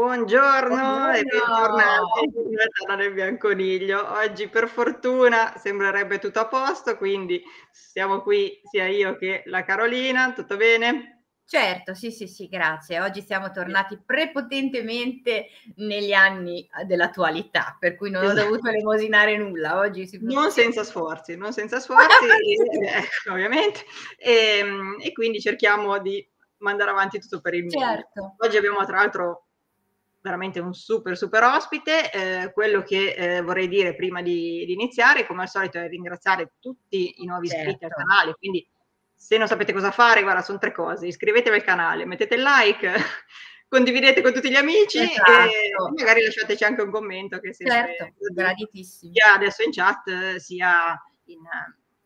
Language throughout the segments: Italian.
Buongiorno, Buongiorno e bentornati nella Tana del Bianconiglio. Oggi per fortuna sembrerebbe tutto a posto, quindi siamo qui sia io che la Carolina, tutto bene? Certo, sì, sì, sì, grazie. Oggi siamo tornati prepotentemente negli anni dell'attualità, per cui non ho esatto. dovuto elemosinare nulla. Oggi si Non senza sforzi, non senza sforzi, ecco, ovviamente. E, ehm, e quindi cerchiamo di mandare avanti tutto per il certo. Oggi abbiamo tra l'altro veramente un super super ospite. Eh, quello che eh, vorrei dire prima di, di, iniziare, come al solito, è ringraziare tutti i nuovi certo. iscritti al canale. Quindi, se non sapete cosa fare, guarda, sono tre cose: iscrivetevi al canale, mettete il like. condividete con tutti gli amici esatto. e magari lasciateci anche un commento che sia certo, graditissimo sia adesso in chat sia in,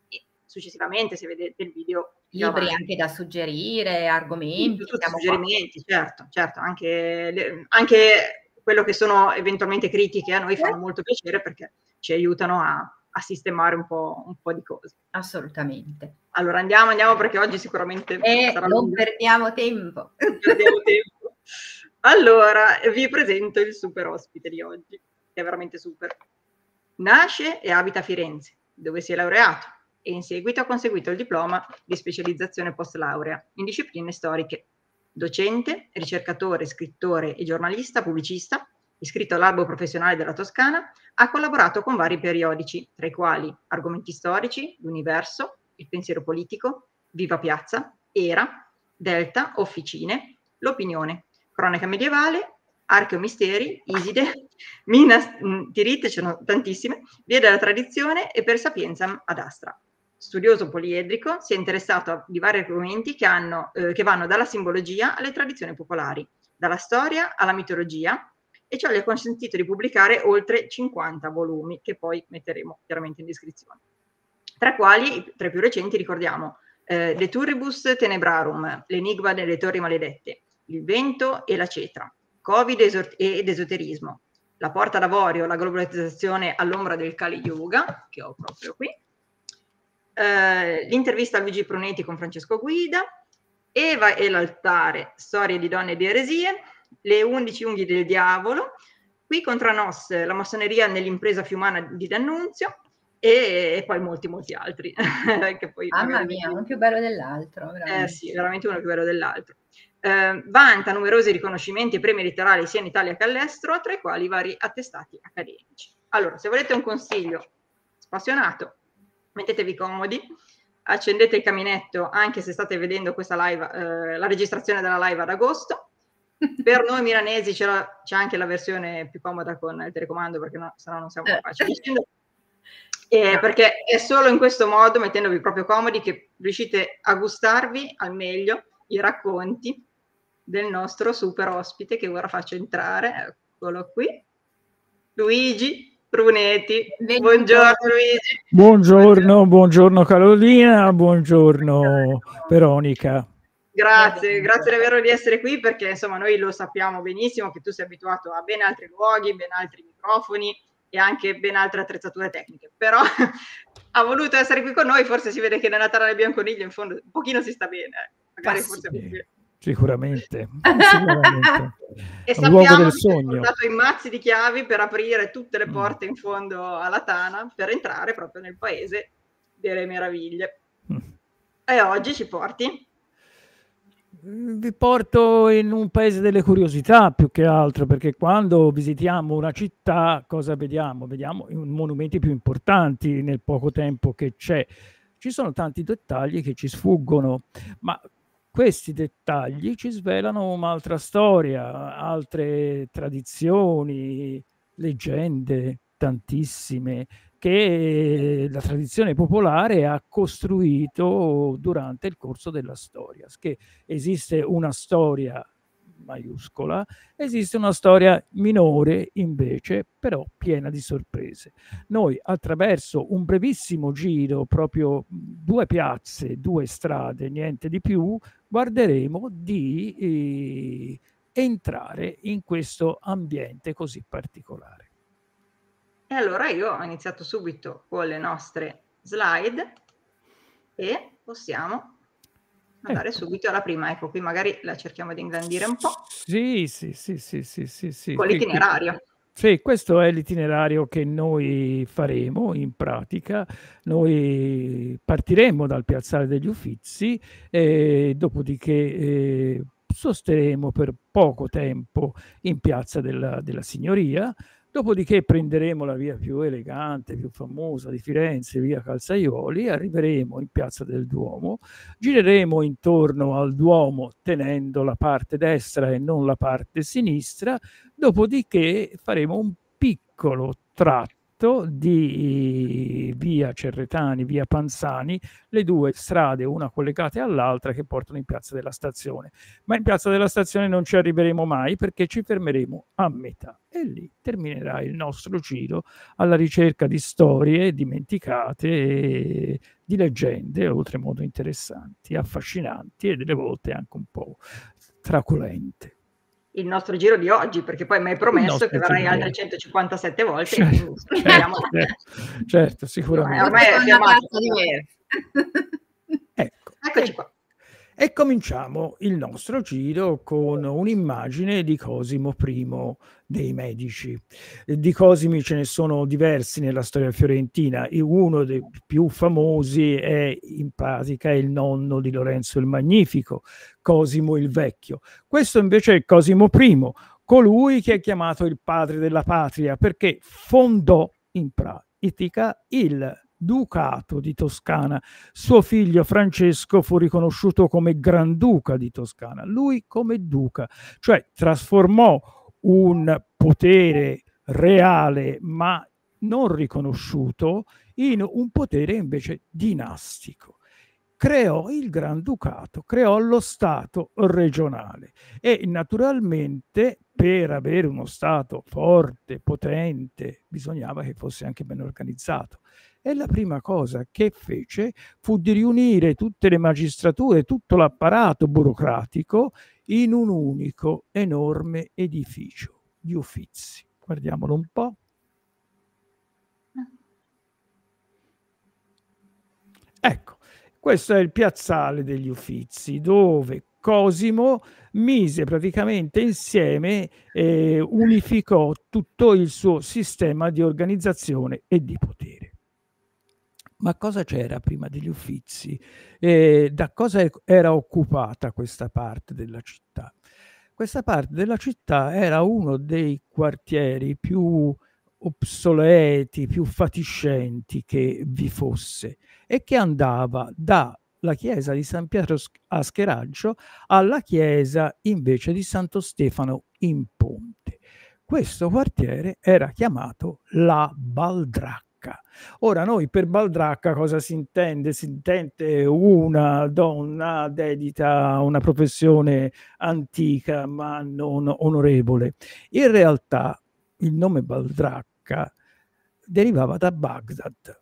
eh, successivamente se vedete il video libri anche da suggerire, argomenti. Sì, suggerimenti, qua. certo, certo, anche, anche, quello che sono eventualmente critiche a noi sì. fanno molto piacere perché ci aiutano a, a sistemare un po', un po', di cose. Assolutamente. Allora andiamo, andiamo perché oggi sicuramente... Eh, non perdiamo tempo. Non perdiamo tempo. Allora, vi presento il super ospite di oggi, che è veramente super. Nasce e abita a Firenze, dove si è laureato e in seguito ha conseguito il diploma di specializzazione post laurea in discipline storiche. Docente, ricercatore, scrittore e giornalista, pubblicista, iscritto all'albo professionale della Toscana, ha collaborato con vari periodici, tra i quali Argomenti storici, L'Universo, Il pensiero politico, Viva Piazza, Era, Delta, Officine, L'Opinione, Cronaca medievale, Archeo Misteri, Iside, Minas mm, Tirith, ce ne sono tantissime, Via della tradizione e per Sapienza ad Astra studioso poliedrico, si è interessato a, di vari argomenti che, hanno, eh, che vanno dalla simbologia alle tradizioni popolari, dalla storia alla mitologia, e ciò gli ha consentito di pubblicare oltre 50 volumi, che poi metteremo chiaramente in descrizione. Tra quali, tra i più recenti, ricordiamo eh, De Turribus Tenebrarum, L'enigma delle torri maledette, Il vento e la cetra, Covid ed esoterismo, La porta d'avorio, la globalizzazione all'ombra del Kali Yuga, che ho proprio qui, eh, l'intervista a Luigi Prunetti con Francesco Guida, Eva e l'altare, storie di donne e di eresie, le undici unghie del diavolo, qui contro Nos, la massoneria nell'impresa fiumana di D'Annunzio, e, poi molti molti altri. che poi Mamma veramente... mia, uno più bello dell'altro. Veramente. Eh sì, veramente uno più bello dell'altro. Eh, vanta numerosi riconoscimenti e premi letterari sia in Italia che all'estero, tra i quali vari attestati accademici. Allora, se volete un consiglio spassionato mettetevi comodi, accendete il caminetto anche se state vedendo questa live, eh, la registrazione della live ad agosto. Per noi milanesi c'è, la, c'è anche la versione più comoda con il telecomando perché no, sennò non siamo eh. capaci di eh, scendere. perché è solo in questo modo, mettendovi proprio comodi, che riuscite a gustarvi al meglio i racconti del nostro super ospite che ora faccio entrare, eccolo qui, Luigi Bruneti. Buongiorno Luigi. Buongiorno, buongiorno Carolina, buongiorno Veronica. Grazie, grazie davvero di essere qui perché insomma noi lo sappiamo benissimo che tu sei abituato a ben altri luoghi, ben altri microfoni e anche ben altre attrezzature tecniche, però ha voluto essere qui con noi, forse si vede che nella terra del bianconiglio in fondo un pochino si sta bene, eh. magari Passi ah, forse bene. Sicuramente, sicuramente. e un luogo del sogno. Ho i mazzi di chiavi per aprire tutte le mm. porte in fondo alla tana per entrare proprio nel paese delle meraviglie. Mm. E oggi ci porti? Mm, vi porto in un paese delle curiosità più che altro, perché quando visitiamo una città cosa vediamo? Vediamo i monumenti più importanti nel poco tempo che c'è. Ci sono tanti dettagli che ci sfuggono, ma questi dettagli ci svelano un'altra storia, altre tradizioni, leggende tantissime che la tradizione popolare ha costruito durante il corso della storia, che esiste una storia maiuscola, esiste una storia minore invece, però piena di sorprese. Noi attraverso un brevissimo giro, proprio due piazze, due strade, niente di più, guarderemo di eh, entrare in questo ambiente così particolare. E allora io ho iniziato subito con le nostre slide e possiamo andare ecco. subito alla prima. Ecco, qui magari la cerchiamo di ingrandire un po'. Sì, sì, sì, sì, sì, sì. sì. Con l'itinerario. Sì, questo è l'itinerario che noi faremo in pratica. Noi partiremo dal piazzale degli Uffizi, e dopodiché eh, sosteremo per poco tempo in piazza della, della Signoria, Dopodiché prenderemo la via più elegante, più famosa di Firenze, via Calzaioli, arriveremo in piazza del Duomo, gireremo intorno al Duomo tenendo la parte destra e non la parte sinistra, dopodiché faremo un piccolo tratto tratto di eh, via Cerretani, via Panzani, le due strade, una collegata all'altra, che portano in piazza della stazione. Ma in piazza della stazione non ci arriveremo mai perché ci fermeremo a metà e lì terminerà il nostro giro alla ricerca di storie dimenticate, e di leggende oltremodo interessanti, affascinanti e delle volte anche un po' traculente il nostro giro di oggi, perché poi mi hai promesso che verrai altre 157 volte. Certo, certo, certo, certo sicuramente. No, ormai abbiamo... diversa. ecco. Eccoci qua. E cominciamo il nostro giro con un'immagine di Cosimo I dei Medici. Di Cosimi ce ne sono diversi nella storia fiorentina, uno dei più famosi è in pratica il nonno di Lorenzo il Magnifico, Cosimo il Vecchio. Questo invece è Cosimo I, colui che è chiamato il padre della patria perché fondò in pratica il Ducato di Toscana. Suo figlio Francesco fu riconosciuto come Granduca di Toscana, lui come duca, cioè trasformò un potere reale ma non riconosciuto in un potere invece dinastico. Creò il Granducato, creò lo Stato regionale e naturalmente per avere uno Stato forte, potente, bisognava che fosse anche ben organizzato e la prima cosa che fece fu di riunire tutte le magistrature, tutto l'apparato burocratico in un unico enorme edificio gli uffizi. Guardiamolo un po'. Ecco, questo è il piazzale degli uffizi dove Cosimo mise praticamente insieme, eh, unificò tutto il suo sistema di organizzazione e di potere ma cosa c'era prima degli Uffizi? E eh, da cosa era occupata questa parte della città? Questa parte della città era uno dei quartieri più obsoleti, più fatiscenti che vi fosse e che andava dalla chiesa di San Pietro a Scheraggio alla chiesa invece di Santo Stefano in Ponte. Questo quartiere era chiamato la Baldracca baldracca. Ora noi per baldracca cosa si intende? Si intende una donna dedita a una professione antica ma non onorevole. In realtà il nome baldracca derivava da Baghdad,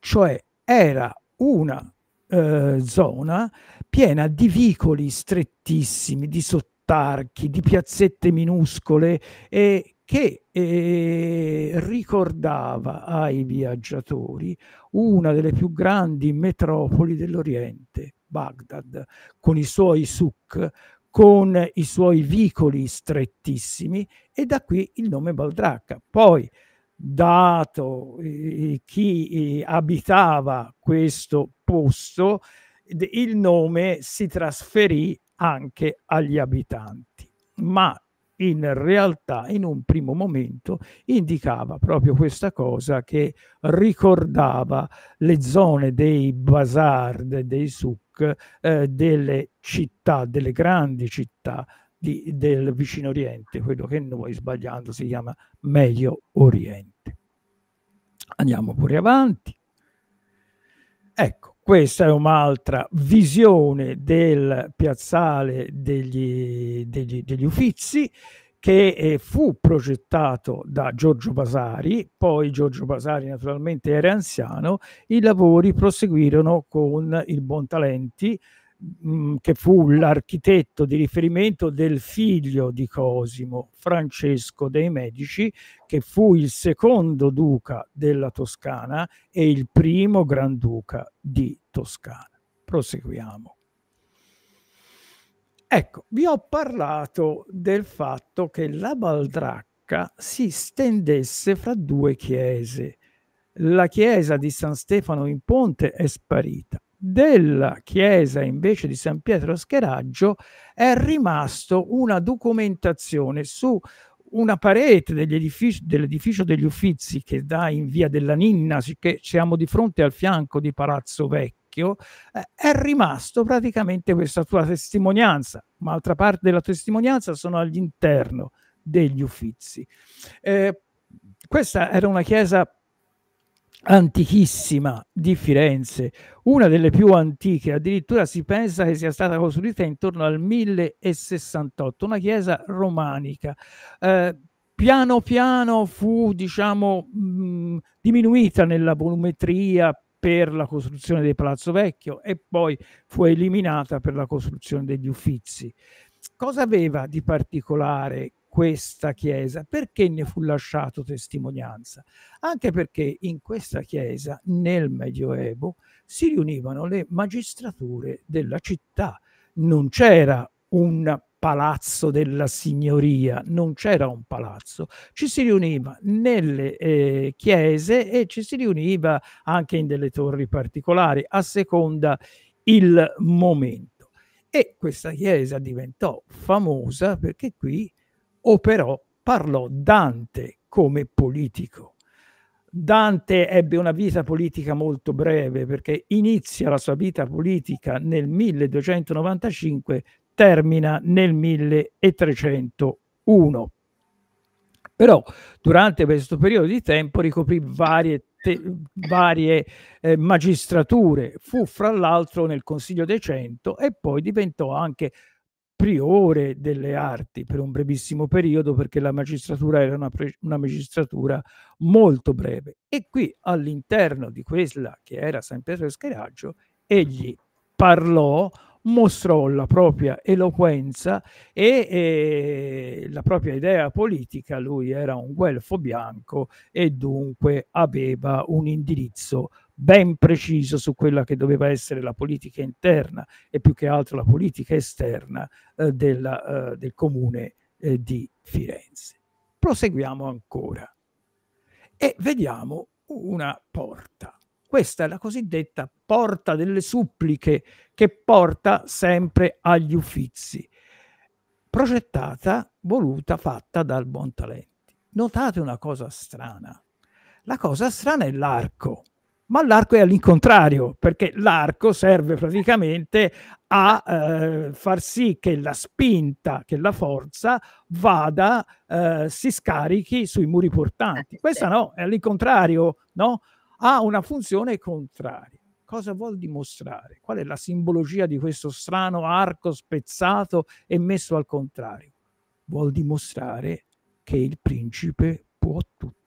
cioè era una eh, zona piena di vicoli strettissimi, di sottarchi, di piazzette minuscole e che eh, ricordava ai viaggiatori una delle più grandi metropoli dell'Oriente, Baghdad, con i suoi souk, con i suoi vicoli strettissimi e da qui il nome Baldracca. Poi, dato eh, chi eh, abitava questo posto, il nome si trasferì anche agli abitanti. Ma in realtà in un primo momento indicava proprio questa cosa che ricordava le zone dei bazar, dei souk, eh, delle città, delle grandi città di, del vicino oriente, quello che noi sbagliando si chiama Medio Oriente. Andiamo pure avanti. Ecco, questa è un'altra visione del piazzale degli, degli, degli Uffizi che eh, fu progettato da Giorgio Basari, poi Giorgio Basari naturalmente era anziano, i lavori proseguirono con il Bontalenti, Mm, che fu l'architetto di riferimento del figlio di Cosimo, Francesco dei Medici, che fu il secondo duca della Toscana e il primo granduca di Toscana. Proseguiamo. Ecco, vi ho parlato del fatto che la baldracca si stendesse fra due chiese. La chiesa di San Stefano in Ponte è sparita della chiesa invece di San Pietro a Scheraggio è rimasto una documentazione su una parete dell'edificio degli Uffizi che dà in via della Ninna, che siamo di fronte al fianco di Palazzo Vecchio, eh, è rimasto praticamente questa tua testimonianza. Un'altra parte della testimonianza sono all'interno degli Uffizi. Eh, questa era una chiesa antichissima di Firenze, una delle più antiche, addirittura si pensa che sia stata costruita intorno al 1068, una chiesa romanica. Eh, piano piano fu, diciamo, mh, mm, diminuita nella volumetria per la costruzione del Palazzo Vecchio e poi fu eliminata per la costruzione degli Uffizi. Cosa aveva di particolare questa chiesa. Perché ne fu lasciato testimonianza? Anche perché in questa chiesa, nel Medioevo, si riunivano le magistrature della città. Non c'era un palazzo della signoria, non c'era un palazzo, ci si riuniva nelle eh, chiese e ci si riuniva anche in delle torri particolari a seconda il momento. E questa chiesa diventò famosa perché qui operò, parlò Dante come politico. Dante ebbe una vita politica molto breve perché inizia la sua vita politica nel 1295, termina nel 1301. Però durante questo periodo di tempo ricoprì varie, varie eh, magistrature, fu fra l'altro nel Consiglio dei Cento e poi diventò anche priore delle arti per un brevissimo periodo perché la magistratura era una, pre- una magistratura molto breve e qui all'interno di quella che era San Pietro Scheraggio egli parlò mostrò la propria eloquenza e, e la propria idea politica. Lui era un guelfo bianco e dunque aveva un indirizzo ben preciso su quella che doveva essere la politica interna e più che altro la politica esterna eh, della, eh, del comune eh, di Firenze. Proseguiamo ancora e vediamo una porta. Questa è la cosiddetta porta delle suppliche che porta sempre agli uffizi, progettata, voluta, fatta dal Buontalenti. Notate una cosa strana. La cosa strana è l'arco ma l'arco è all'incontrario, perché l'arco serve praticamente a eh, far sì che la spinta, che la forza vada, eh, si scarichi sui muri portanti. Eh, Questa no, è all'incontrario, no? Ha una funzione contraria. Cosa vuol dimostrare? Qual è la simbologia di questo strano arco spezzato e messo al contrario? Vuol dimostrare che il principe può tutto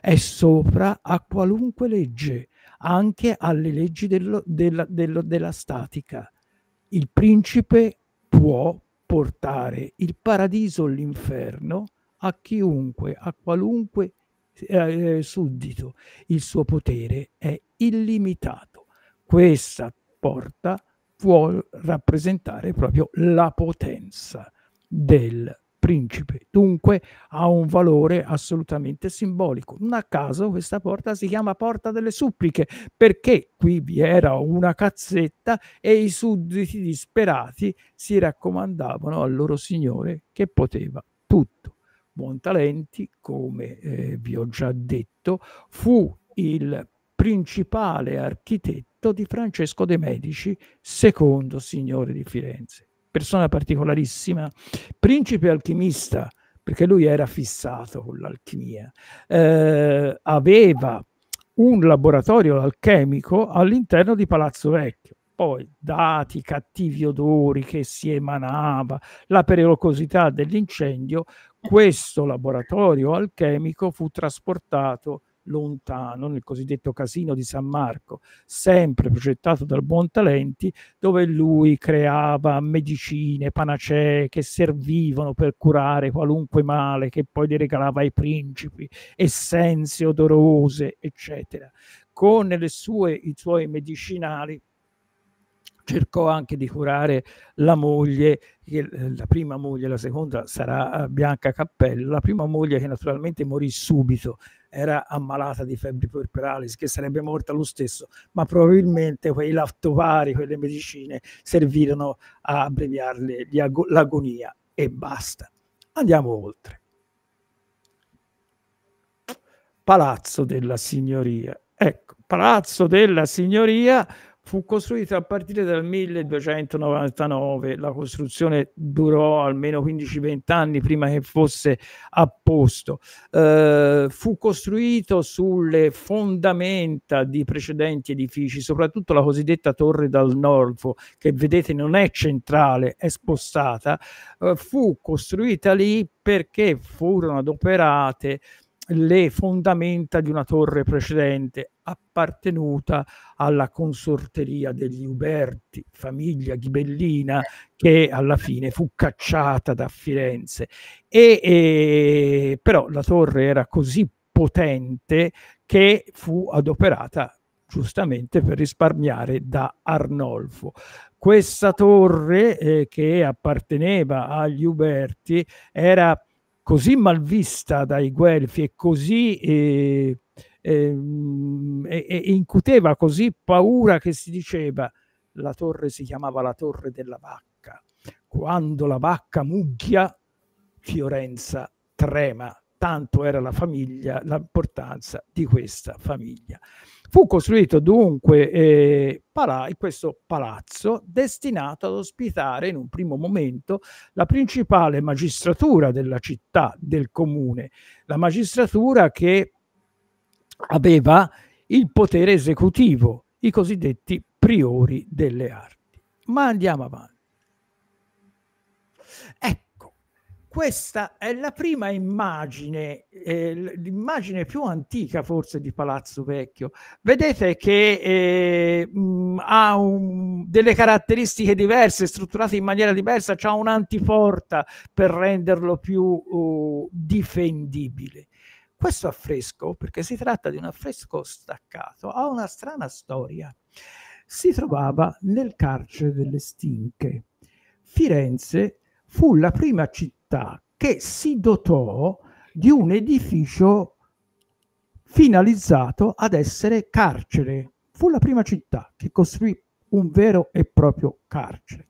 è sopra a qualunque legge, anche alle leggi dello, della, dello, della statica. Il principe può portare il paradiso o l'inferno a chiunque, a qualunque eh, eh, suddito. Il suo potere è illimitato. Questa porta può rappresentare proprio la potenza del principe, dunque ha un valore assolutamente simbolico. Non a caso questa porta si chiama porta delle suppliche perché qui vi era una cazzetta e i sudditi disperati si raccomandavano al loro signore che poteva tutto. Buontalenti, come eh, vi ho già detto, fu il principale architetto di Francesco de Medici, secondo signore di Firenze persona particolarissima, principe alchimista, perché lui era fissato con l'alchimia, eh, aveva un laboratorio alchemico all'interno di Palazzo Vecchio. Poi, dati i cattivi odori che si emanava, la pericolosità dell'incendio, questo laboratorio alchemico fu trasportato lontano, nel cosiddetto casino di San Marco, sempre progettato dal Buontalenti, dove lui creava medicine, panacee che servivano per curare qualunque male, che poi le regalava ai principi, essenze odorose, eccetera. Con sue, i suoi medicinali cercò anche di curare la moglie, eh, la prima moglie, la seconda sarà eh, Bianca Cappello, la prima moglie che naturalmente morì subito era ammalata di febbre puerperalis, che sarebbe morta lo stesso, ma probabilmente quei laftopari, quelle medicine servirono a abbreviarle l'agonia e basta. Andiamo oltre. Palazzo della Signoria. Ecco, Palazzo della Signoria fu costruita a partire dal 1299, la costruzione durò almeno 15-20 anni prima che fosse a posto, eh, fu costruito sulle fondamenta di precedenti edifici, soprattutto la cosiddetta torre dal Norvo, che vedete non è centrale, è spostata, eh, fu costruita lì perché furono adoperate le fondamenta di una torre precedente appartenuta alla consorteria degli Uberti, famiglia ghibellina eh. che alla fine fu cacciata da Firenze. E, e, però la torre era così potente che fu adoperata giustamente per risparmiare da Arnolfo. Questa torre eh, che apparteneva agli Uberti era così mal vista dai Guelfi e così eh, Ehm, e, e incuteva così paura che si diceva la torre si chiamava la torre della vacca. Quando la vacca mucchia, Fiorenza trema, tanto era la famiglia, l'importanza di questa famiglia. Fu costruito dunque eh, pala questo palazzo destinato ad ospitare in un primo momento la principale magistratura della città, del comune, la magistratura che aveva il potere esecutivo, i cosiddetti priori delle arti. Ma andiamo avanti. Ecco, questa è la prima immagine, eh, l'immagine più antica forse di Palazzo Vecchio. Vedete che eh, mh, ha un, delle caratteristiche diverse, strutturate in maniera diversa, ha un'antiporta per renderlo più uh, difendibile. Questo affresco, perché si tratta di un affresco staccato, ha una strana storia. Si trovava nel carcere delle Stinche. Firenze fu la prima città che si dotò di un edificio finalizzato ad essere carcere. Fu la prima città che costruì un vero e proprio carcere.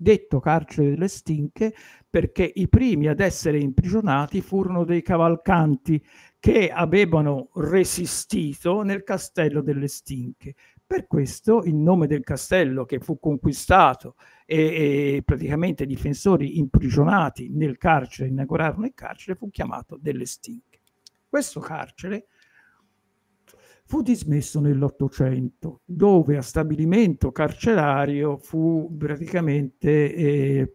Detto carcere delle stinche perché i primi ad essere imprigionati furono dei cavalcanti che avevano resistito nel castello delle Stinche. Per questo il nome del castello che fu conquistato e, e praticamente i difensori imprigionati nel carcere, inaugurarono il carcere, fu chiamato delle Stinche. Questo carcere fu dismesso nell'Ottocento, dove a stabilimento carcerario fu praticamente eh,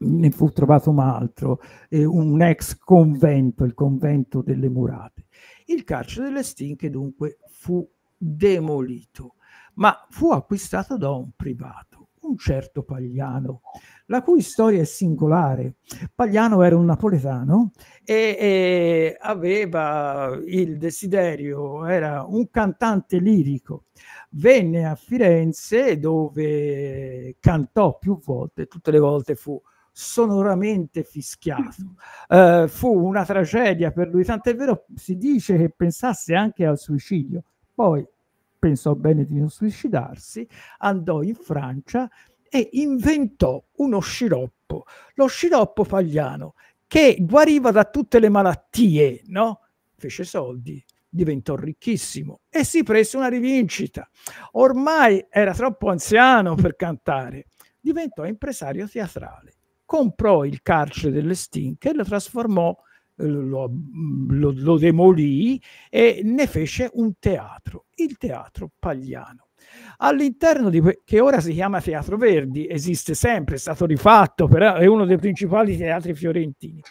ne fu trovato un altro, eh, un ex convento, il convento delle murate. Il carcere delle Stinche dunque fu demolito, ma fu acquistato da un privato, un certo Pagliano, la cui storia è singolare. Pagliano era un napoletano e, e aveva il desiderio, era un cantante lirico. Venne a Firenze dove cantò più volte, tutte le volte fu sonoramente fischiato. Eh, fu una tragedia per lui, tant'è vero si dice che pensasse anche al suicidio. Poi pensò bene di non suicidarsi, andò in Francia e inventò uno sciroppo, lo sciroppo pagliano, che guariva da tutte le malattie, no? Fece soldi, diventò ricchissimo e si prese una rivincita. Ormai era troppo anziano per cantare, diventò impresario teatrale comprò il carcere delle stinche, lo trasformò, eh, lo, mm, lo, lo demolì e ne fece un teatro, il teatro Pagliano. All'interno di que- che ora si chiama Teatro Verdi, esiste sempre, è stato rifatto, però è uno dei principali teatri fiorentini.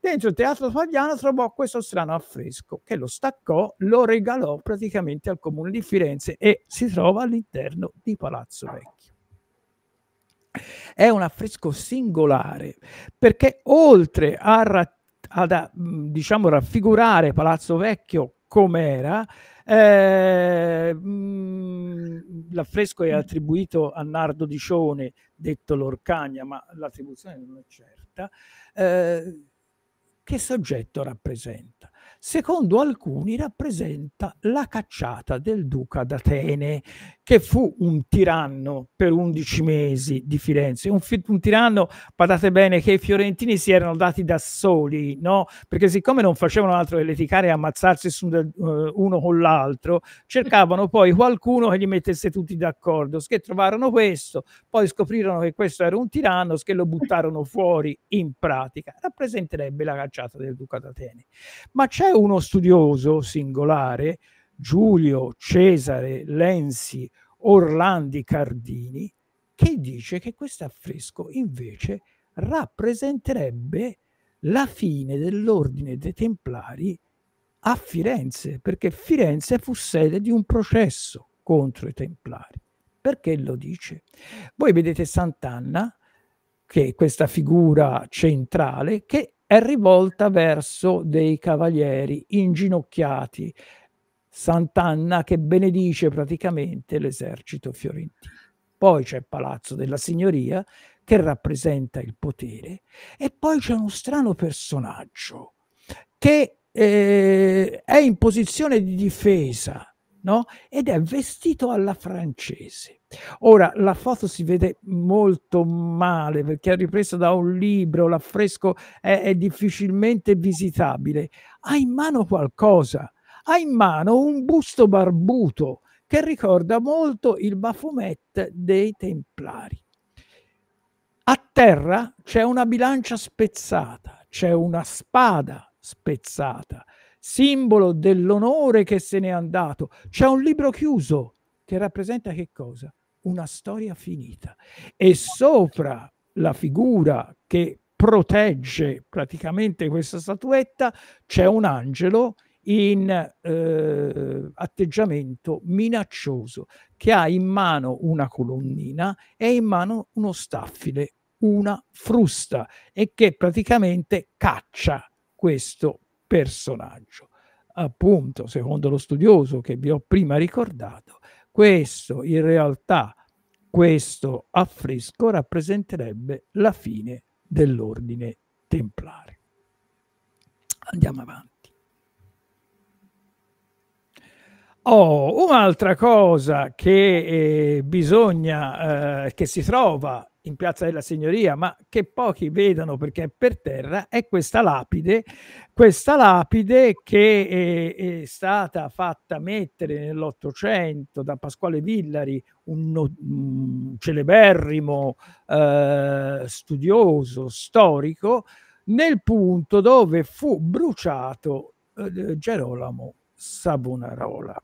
Dentro il Teatro Pagliano trovò questo strano affresco che lo staccò, lo regalò praticamente al comune di Firenze e si trova all'interno di Palazzo Vecchio. È un affresco singolare perché oltre a, ra- ad, a, mhmm, diciamo, raffigurare Palazzo Vecchio com'era, eh, mhmm, l'affresco è attribuito a Nardo Dicione, detto Lorcagna, ma l'attribuzione non è certa. Eh, che soggetto rappresenta? secondo alcuni rappresenta la cacciata del duca d'Atene, che fu un tiranno per 11 mesi di Firenze, un, fi- un tiranno, guardate bene, che i fiorentini si erano dati da soli, no? perché siccome non facevano altro che leticare e ammazzarsi su, uh, uno con l'altro, cercavano poi qualcuno che li mettesse tutti d'accordo, che trovarono questo, poi scoprirono che questo era un tiranno, che lo buttarono fuori in pratica, rappresenterebbe la cacciata del duca d'Atene. Ma c'è uno studioso singolare, Giulio Cesare Lenzi Orlandi Cardini, che dice che questo affresco invece rappresenterebbe la fine dell'ordine dei Templari a Firenze, perché Firenze fu sede di un processo contro i Templari. Perché lo dice? Voi vedete Sant'Anna, che è questa figura centrale, che è rivolta verso dei cavalieri inginocchiati, Sant'Anna che benedice praticamente l'esercito fiorentino. Poi c'è Palazzo della Signoria che rappresenta il potere e poi c'è uno strano personaggio che eh, è in posizione di difesa no? ed è vestito alla francese. Ora la foto si vede molto male perché è ripresa da un libro, l'affresco è, è difficilmente visitabile. Ha in mano qualcosa, ha in mano un busto barbuto che ricorda molto il Baphomet dei Templari. A terra c'è una bilancia spezzata, c'è una spada spezzata, simbolo dell'onore che se n'è andato. C'è un libro chiuso che rappresenta che cosa? Una storia finita. E sopra la figura che protegge praticamente questa statuetta c'è un angelo in eh, atteggiamento minaccioso che ha in mano una colonnina e in mano uno staffile, una frusta e che praticamente caccia questo personaggio. Appunto, secondo lo studioso che vi ho prima ricordato, questo in realtà, questo affresco rappresenterebbe la fine dell'ordine templare. Andiamo avanti. Oh, un'altra cosa che eh, bisogna, eh, che si trova in Piazza della Signoria, ma che pochi vedono perché è per terra, è questa lapide, questa lapide che è, eh, è stata fatta mettere nell'Ottocento da Pasquale Villari, un, un celeberrimo eh, studioso storico, nel punto dove fu bruciato eh, Gerolamo Savonarola.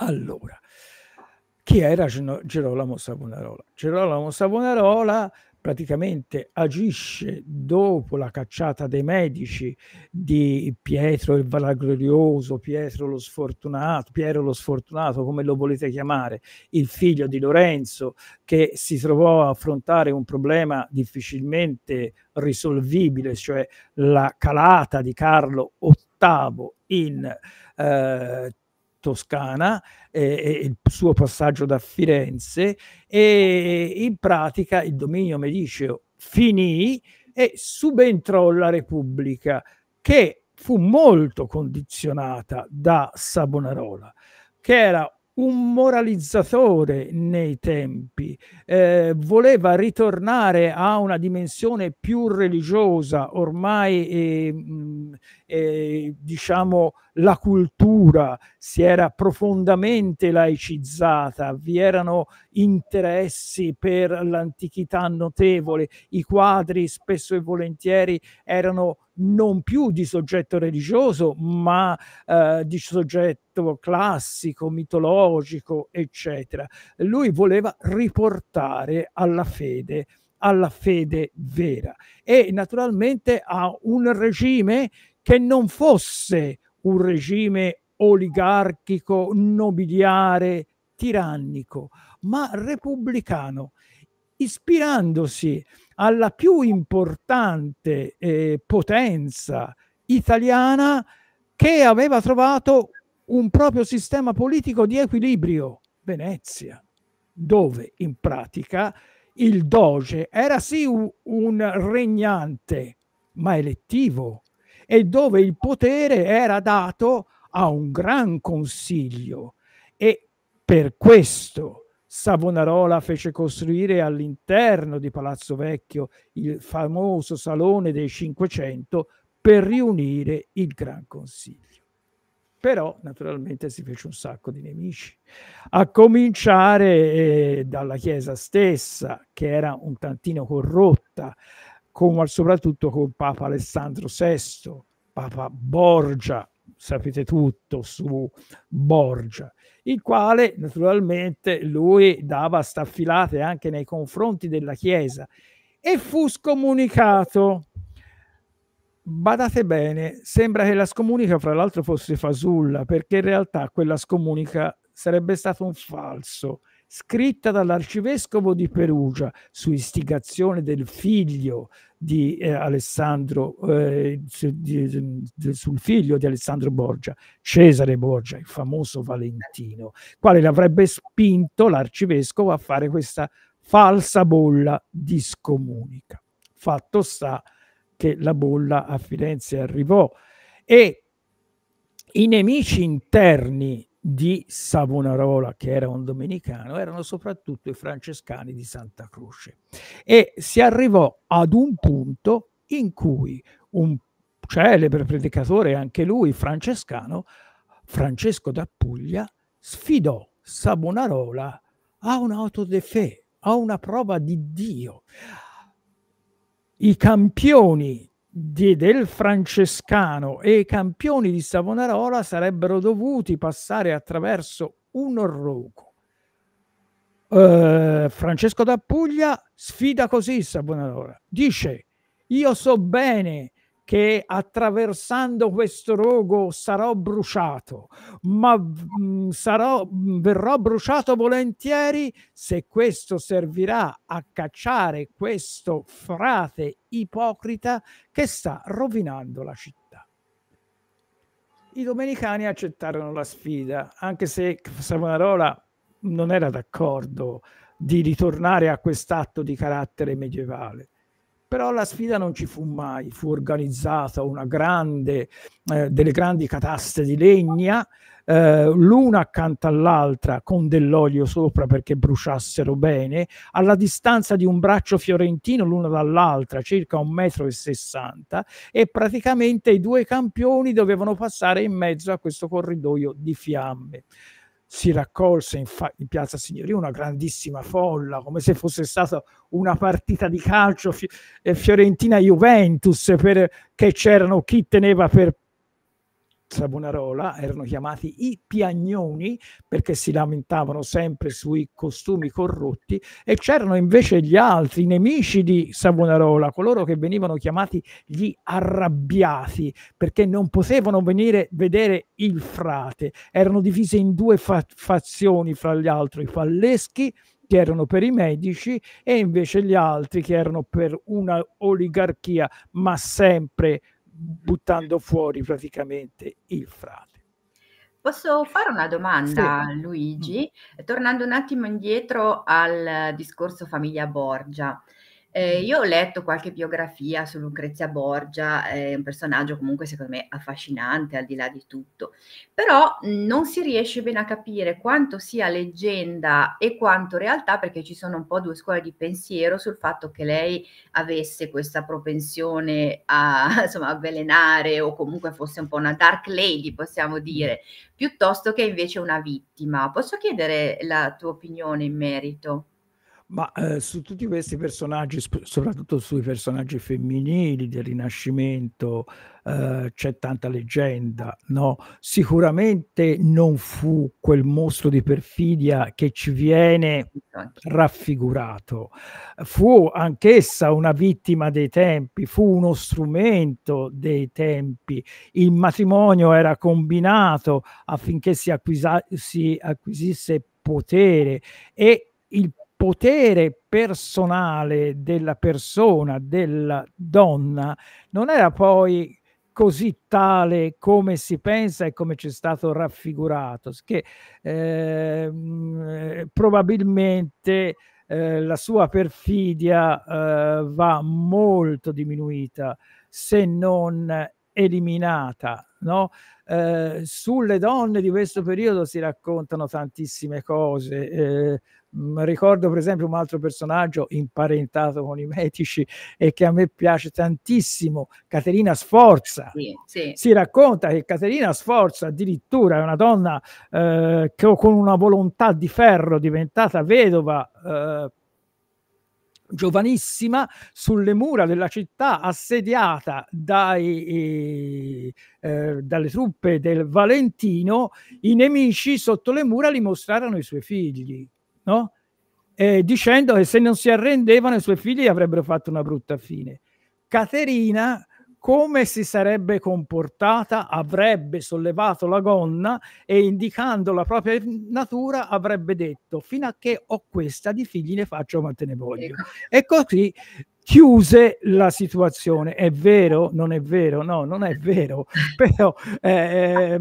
Allora, chi era Gerolamo Savonarola? Gerolamo Savonarola praticamente agisce dopo la cacciata dei medici di Pietro il Valaglorioso, Pietro lo Sfortunato, Piero lo Sfortunato, come lo volete chiamare, il figlio di Lorenzo che si trovò a affrontare un problema difficilmente risolvibile, cioè la calata di Carlo VIII in eh, Toscana e, eh, eh, il suo passaggio da Firenze e in pratica il dominio mediceo finì e subentrò la Repubblica che fu molto condizionata da Sabonarola che era un moralizzatore nei tempi, eh, voleva ritornare a una dimensione più religiosa, ormai eh, mh, eh, diciamo, la cultura si era profondamente laicizzata, vi erano interessi per l'antichità notevole, i quadri spesso e volentieri erano non più di soggetto religioso, ma eh, di soggetto classico, mitologico, eccetera. Lui voleva riportare alla fede alla fede vera e naturalmente a un regime che non fosse un regime oligarchico, nobiliare, tirannico, ma repubblicano, ispirandosi alla più importante eh, potenza italiana che aveva trovato un proprio sistema politico di equilibrio, Venezia, dove in pratica il doge era sì un, un regnante, ma elettivo, e dove il potere era dato a un gran consiglio e per questo Savonarola fece costruire all'interno di Palazzo Vecchio il famoso Salone dei Cinquecento per riunire il Gran Consiglio. Però naturalmente si fece un sacco di nemici, a cominciare eh, dalla Chiesa stessa, che era un tantino corrotta, con, soprattutto con Papa Alessandro VI, Papa Borgia, sapete tutto su Borgia, il quale naturalmente lui dava staffilate anche nei confronti della Chiesa e fu scomunicato. Badate bene, sembra che la scomunica fra l'altro fosse fasulla, perché in realtà quella scomunica sarebbe stato un falso scritta dall'arcivescovo di Perugia su istigazione del figlio di eh, Alessandro eh, di, di, sul figlio di Alessandro Borgia, Cesare Borgia, il famoso Valentino, quale l'avrebbe spinto l'arcivescovo a fare questa falsa bolla di scomunica Fatto sta che la bolla a Firenze arrivò e i nemici interni di Savonarola, che era un domenicano, erano soprattutto i francescani di Santa Croce. E si arrivò ad un punto in cui un celebre predicatore, anche lui francescano, Francesco da Puglia, sfidò Savonarola a un auto de fé, a una prova di Dio. I campioni di, del Francescano e i campioni di Savonarola sarebbero dovuti passare attraverso un orroco. Uh, eh, Francesco da Puglia sfida così Savonarola. Dice: Io so bene che attraversando questo rogo sarò bruciato, ma mm, sarò, mm, verrò bruciato volentieri se questo servirà a cacciare questo frate ipocrita che sta rovinando la città i domenicani accettarono la sfida, anche se Savonarola non era d'accordo di ritornare a quest'atto di carattere medievale però la sfida non ci fu mai, fu organizzata una grande, eh, delle grandi cataste di legna, eh, l'una accanto all'altra con dell'olio sopra perché bruciassero bene, alla distanza di un braccio fiorentino l'una dall'altra, circa un metro e sessanta, e praticamente i due campioni dovevano passare in mezzo a questo corridoio di fiamme si raccolse in, in, piazza Signoria una grandissima folla, come se fosse stata una partita di calcio fi- eh, Fiorentina-Juventus, perché c'erano chi teneva per Savonarola erano chiamati i piagnoni perché si lamentavano sempre sui costumi corrotti e c'erano invece gli altri nemici di Savonarola, coloro che venivano chiamati gli arrabbiati perché non potevano venire vedere il frate, erano divise in due fa- fazioni fra gli altri, i falleschi che erano per i medici e invece gli altri che erano per una oligarchia ma sempre buttando fuori praticamente il frate. Posso fare una domanda, sì. Luigi? Tornando un attimo indietro al discorso famiglia Borgia. Eh, io ho letto qualche biografia su Lucrezia Borgia, eh, un personaggio comunque secondo me affascinante al di là di tutto, però non si riesce bene a capire quanto sia leggenda e quanto realtà perché ci sono un po' due scuole di pensiero sul fatto che lei avesse questa propensione a insomma, avvelenare o comunque fosse un po' una dark lady, possiamo mm. dire, piuttosto che invece una vittima. Posso chiedere la tua opinione in merito? Ma eh, su tutti questi personaggi, sp- soprattutto sui personaggi femminili del Rinascimento, eh, c'è tanta leggenda, no? Sicuramente non fu quel mostro di perfidia che ci viene esatto. raffigurato. Fu anch'essa una vittima dei tempi, fu uno strumento dei tempi. Il matrimonio era combinato affinché si, acquisa- si acquisisse potere e il potere personale della persona, della donna, non era poi così tale come si pensa e come ci è stato raffigurato, che ehm, eh, probabilmente eh, la sua perfidia eh, va molto diminuita, se non eliminata. No? Eh, sulle donne di questo periodo si raccontano tantissime cose eh, ricordo per esempio un altro personaggio imparentato con i Metici e che a me piace tantissimo, Caterina Sforza. Sì, sì. Si racconta che Caterina Sforza addirittura è una donna eh, che con una volontà di ferro diventata vedova eh, giovanissima sulle mura della città assediata dai, eh, dalle truppe del Valentino, i nemici sotto le mura li mostrarono i suoi figli no? eh, dicendo che se non si arrendevano i suoi figli avrebbero fatto una brutta fine. Caterina come si sarebbe comportata, avrebbe sollevato la gonna e indicando la propria natura avrebbe detto fino a che ho questa di figli ne faccio quante ne voglio. E così ecco chiuse la situazione. È vero? Non è vero? No, non è vero. Però eh,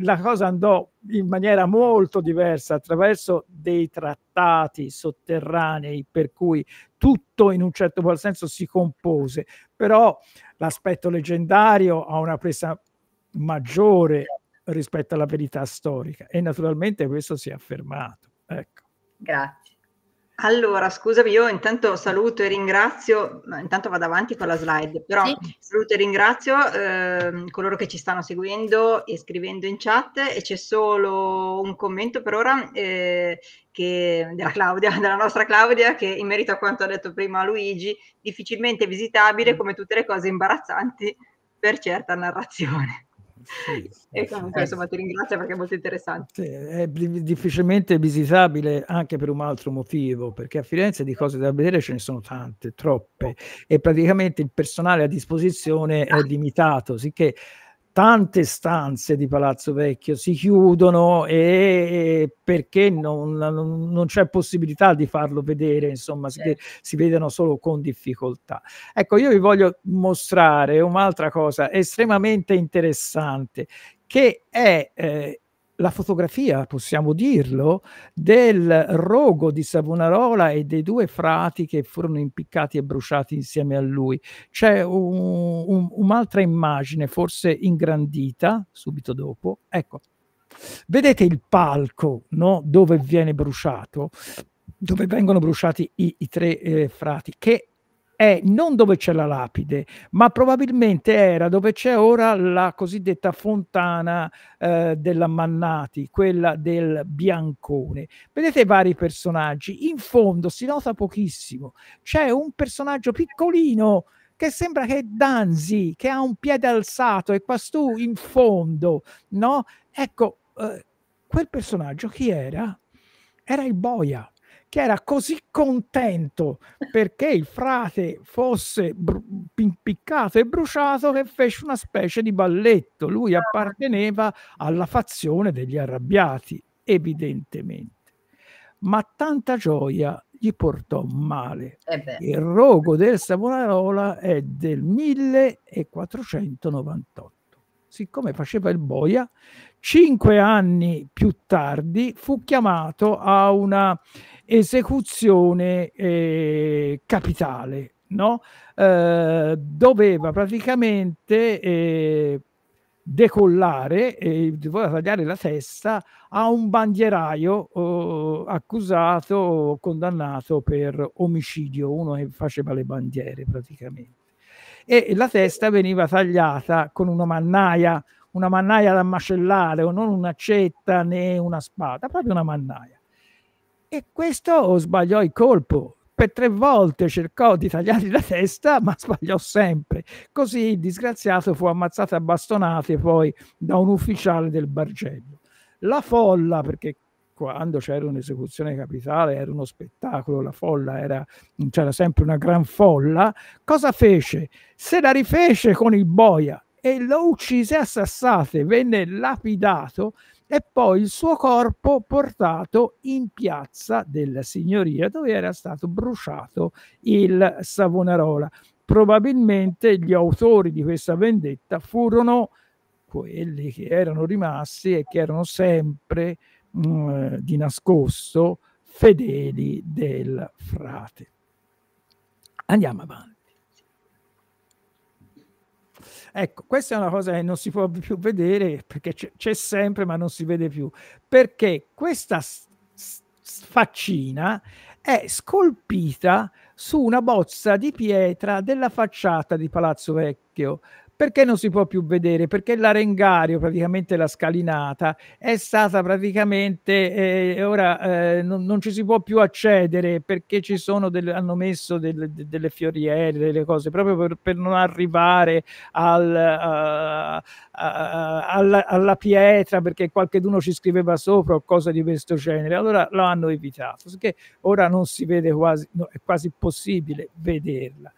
la cosa andò in maniera molto diversa attraverso dei trattati sotterranei per cui tutto in un certo qual senso si compose, però l'aspetto leggendario ha una presa maggiore rispetto alla verità storica e naturalmente questo si è affermato. Ecco. Grazie. Allora, scusami, io intanto saluto e ringrazio, intanto vado avanti con la slide, però sì. saluto e ringrazio eh, coloro che ci stanno seguendo e scrivendo in chat e c'è solo un commento per ora eh, che, della Claudia, della nostra Claudia, che in merito a quanto ha detto prima Luigi, difficilmente visitabile mm. come tutte le cose imbarazzanti per certa narrazione. e comunque, insomma, ti ringrazio perché è molto interessante. È difficilmente visitabile anche per un altro motivo, perché a Firenze di cose da vedere ce ne sono tante, troppe, oh. e praticamente il personale a disposizione è ah. limitato, sicché tante stanze di Palazzo Vecchio si chiudono e perché non, non, c'è possibilità di farlo vedere, insomma, si, certo. si, vedono solo con difficoltà. Ecco, io vi voglio mostrare un'altra cosa estremamente interessante che è eh, la fotografia, possiamo dirlo, del rogo di Savonarola e dei due frati che furono impiccati e bruciati insieme a lui. C'è un, un, un'altra immagine, forse ingrandita, subito dopo. Ecco, vedete il palco no? dove viene bruciato, dove vengono bruciati i, i tre eh, frati, che è non dove c'è la lapide, ma probabilmente era dove c'è ora la cosiddetta fontana eh, della Mannati, quella del Biancone. Vedete vari personaggi, in fondo si nota pochissimo, c'è un personaggio piccolino che sembra che Danzi, che ha un piede alzato e quassù in fondo, no? Ecco, eh, quel personaggio chi era? Era il boia che era così contento perché il frate fosse impiccato e bruciato che fece una specie di balletto. Lui apparteneva alla fazione degli arrabbiati, evidentemente. Ma tanta gioia gli portò male. Eh il rogo del Savonarola è del 1498. Siccome faceva il boia, cinque anni più tardi fu chiamato a una esecuzione eh, capitale, no? eh, doveva praticamente eh, decollare e eh, doveva tagliare la testa a un bandieraio eh, accusato, condannato per omicidio, uno che faceva le bandiere praticamente. E la testa veniva tagliata con una mannaia, una mannaia da macellare, o non un'accetta né una spada, proprio una mannaia. E questo sbagliò il colpo. Per tre volte cercò di tagliargli la testa, ma sbagliò sempre. Così il disgraziato fu ammazzato a bastonate poi da un ufficiale del Bargello. La folla, perché quando c'era un'esecuzione capitale era uno spettacolo, la folla era, c'era sempre una gran folla, cosa fece? Se la rifece con il boia e lo uccise a sassate, venne lapidato e poi il suo corpo portato in piazza della signoria dove era stato bruciato il Savonarola. Probabilmente gli autori di questa vendetta furono quelli che erano rimasti e che erano sempre mh, mm, di nascosto fedeli del frate. Andiamo avanti. Ecco, questa è una cosa che non si può più vedere perché c'è sempre ma non si vede più, perché questa faccina è scolpita su una bozza di pietra della facciata di Palazzo Vecchio perché non si può più vedere? Perché l'arengario, praticamente la scalinata, è stata praticamente, eh, ora eh, non, non, ci si può più accedere perché ci sono del, hanno messo del, de, delle fioriere, delle cose, proprio per, per non arrivare al, eh, a, a, alla, alla, pietra, perché qualcheduno ci scriveva sopra o cose di questo genere. Allora lo hanno evitato, perché ora non si vede quasi, no, è quasi possibile vederla.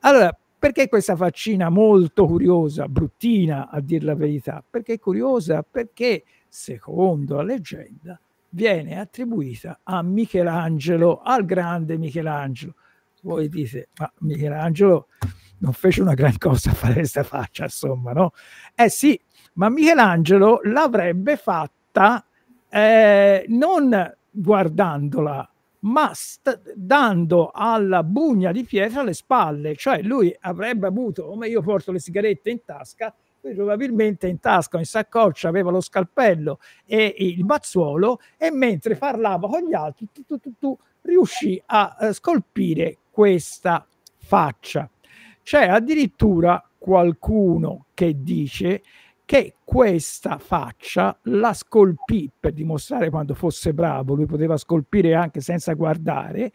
Allora, perché questa faccina molto curiosa, bruttina a dir la verità? Perché è curiosa? Perché, secondo la leggenda, viene attribuita a Michelangelo, al grande Michelangelo. Voi dite, ma Michelangelo non fece una gran cosa a fare questa faccia, insomma, no? Eh sì, ma Michelangelo l'avrebbe fatta eh, non guardandola ma dando alla bugna di pietra le spalle, cioè lui avrebbe avuto, come io porto le sigarette in tasca, lui probabilmente in tasca, in saccoccia, aveva lo scalpello e il mazzuolo e mentre parlava con gli altri tu, tu, tu, tu riuscì a eh, scolpire questa faccia. C'è addirittura qualcuno che dice che questa faccia la scolpì per dimostrare quando fosse bravo, lui poteva scolpire anche senza guardare,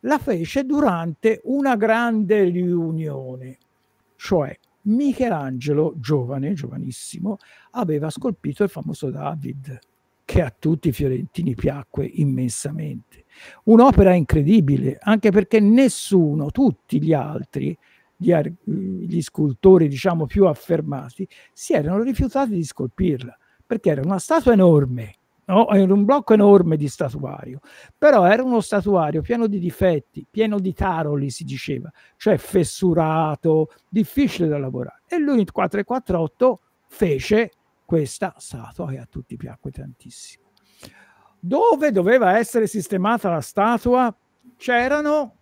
la fece durante una grande riunione, cioè Michelangelo, giovane, giovanissimo, aveva scolpito il famoso David, che a tutti i fiorentini piacque immensamente. Un'opera incredibile, anche perché nessuno, tutti gli altri, gli, ar- gli scultori diciamo più affermati si erano rifiutati di scolpirla perché era una statua enorme No, era un blocco enorme di statuario, però era uno statuario pieno di difetti, pieno di taroli si diceva, cioè fessurato, difficile da lavorare. E lui 448 fece questa statua che a tutti piacque tantissimo. Dove doveva essere sistemata la statua c'erano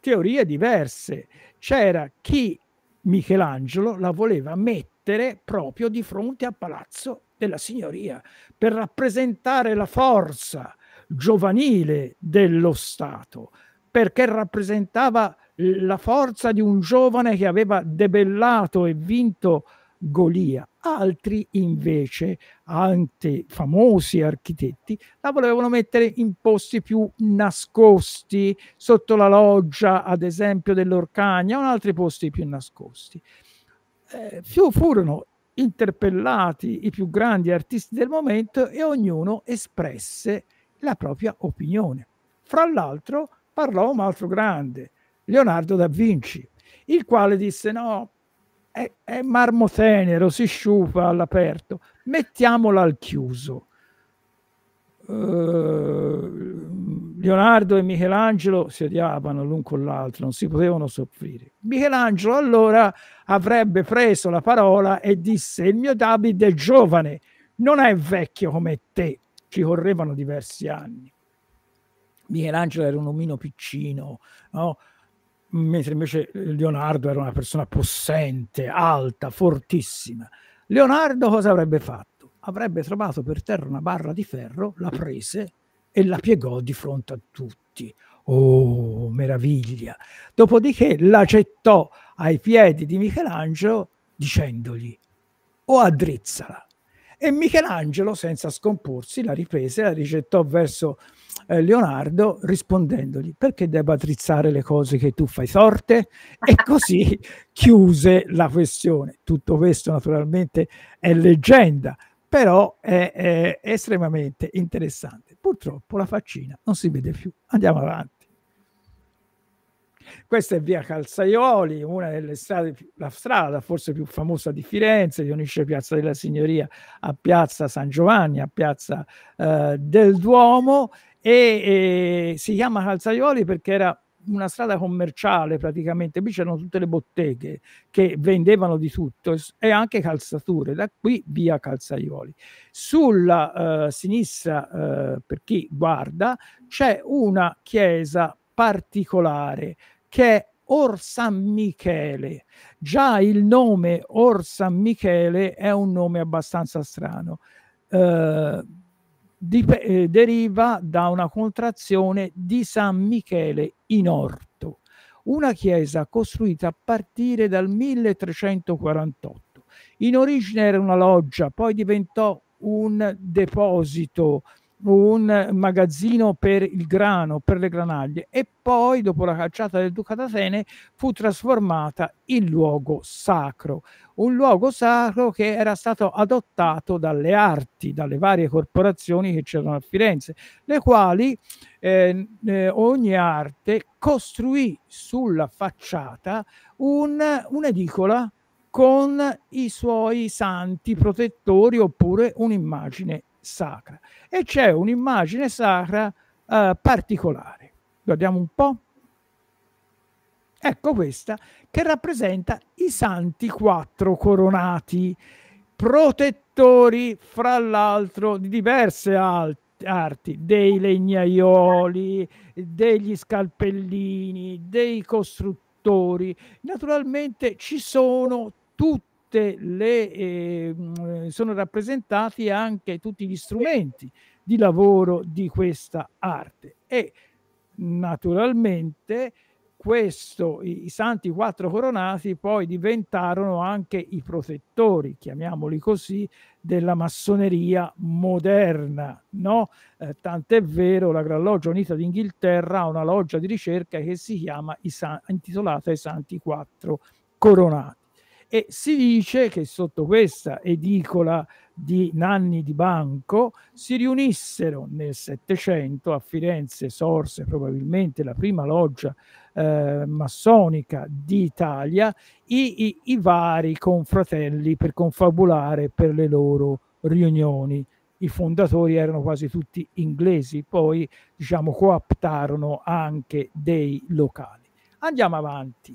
teorie diverse c'era chi Michelangelo la voleva mettere proprio di fronte al Palazzo della Signoria per rappresentare la forza giovanile dello Stato, perché rappresentava la forza di un giovane che aveva debellato e vinto Golia. Altri invece, anche famosi architetti, la volevano mettere in posti più nascosti, sotto la loggia ad esempio dell'Orcagna o in altri posti più nascosti. Eh, furono interpellati i più grandi artisti del momento e ognuno espresse la propria opinione. Fra l'altro parlò un altro grande, Leonardo da Vinci, il quale disse no, è, è marmo tenero, si sciupa all'aperto, mettiamola al chiuso. Uh, Leonardo e Michelangelo si odiavano l'un con l'altro, non si potevano soffrire. Michelangelo allora avrebbe preso la parola e disse: Il mio David è giovane, non è vecchio come te. Ci correvano diversi anni. Michelangelo era un omino piccino, no? mentre invece Leonardo era una persona possente, alta, fortissima. Leonardo cosa avrebbe fatto? Avrebbe trovato per terra una barra di ferro, la prese e la piegò di fronte a tutti. Oh, meraviglia! Dopodiché la gettò ai piedi di Michelangelo dicendogli o addrizzala e Michelangelo, senza scomporsi, la riprese e la ricettò verso eh, Leonardo rispondendogli perché devo attrizzare le cose che tu fai sorte e così chiuse la questione. Tutto questo naturalmente è leggenda, però è, è estremamente interessante. Purtroppo la faccina non si vede più. Andiamo avanti. Questa è via Calzaioli, una delle strade, la strada forse più famosa di Firenze, che unisce Piazza della Signoria a Piazza San Giovanni, a Piazza eh, del Duomo e, e si chiama Calzaioli perché era una strada commerciale praticamente, qui c'erano tutte le botteghe che vendevano di tutto e anche calzature, da qui via Calzaioli. Sulla eh, sinistra, eh, per chi guarda, c'è una chiesa particolare che è Or San Michele. Già il nome Or San Michele è un nome abbastanza strano. Eh, eh, deriva da una contrazione di San Michele in orto, una chiesa costruita a partire dal 1348. In origine era una loggia, poi diventò un deposito un magazzino per il grano, per le granaglie e poi dopo la cacciata del duca d'Atene fu trasformata in luogo sacro, un luogo sacro che era stato adottato dalle arti, dalle varie corporazioni che c'erano a Firenze, le quali eh, eh, ogni arte costruì sulla facciata un, un'edicola con i suoi santi protettori oppure un'immagine sacra e c'è un'immagine sacra eh, particolare. Guardiamo un po'. Ecco questa che rappresenta i santi quattro coronati, protettori fra l'altro di diverse altre arti, dei legnaioli, degli scalpellini, dei costruttori. Naturalmente ci sono tutti tutte le, ehm, eh, sono rappresentati anche tutti gli strumenti di lavoro di questa arte. E naturalmente questo, i, i santi quattro coronati poi diventarono anche i protettori, chiamiamoli così, della massoneria moderna. No? Eh, tant'è vero, la Gran Loggia Unita d'Inghilterra ha una loggia di ricerca che si chiama i San, intitolata I Santi Quattro Coronati e si dice che sotto questa edicola di Nanni di Banco si riunissero nel Settecento a Firenze sorse probabilmente la prima loggia eh, massonica d'Italia i, i, i vari confratelli per confabulare per le loro riunioni i fondatori erano quasi tutti inglesi, poi diciamo coaptarono anche dei locali. Andiamo avanti.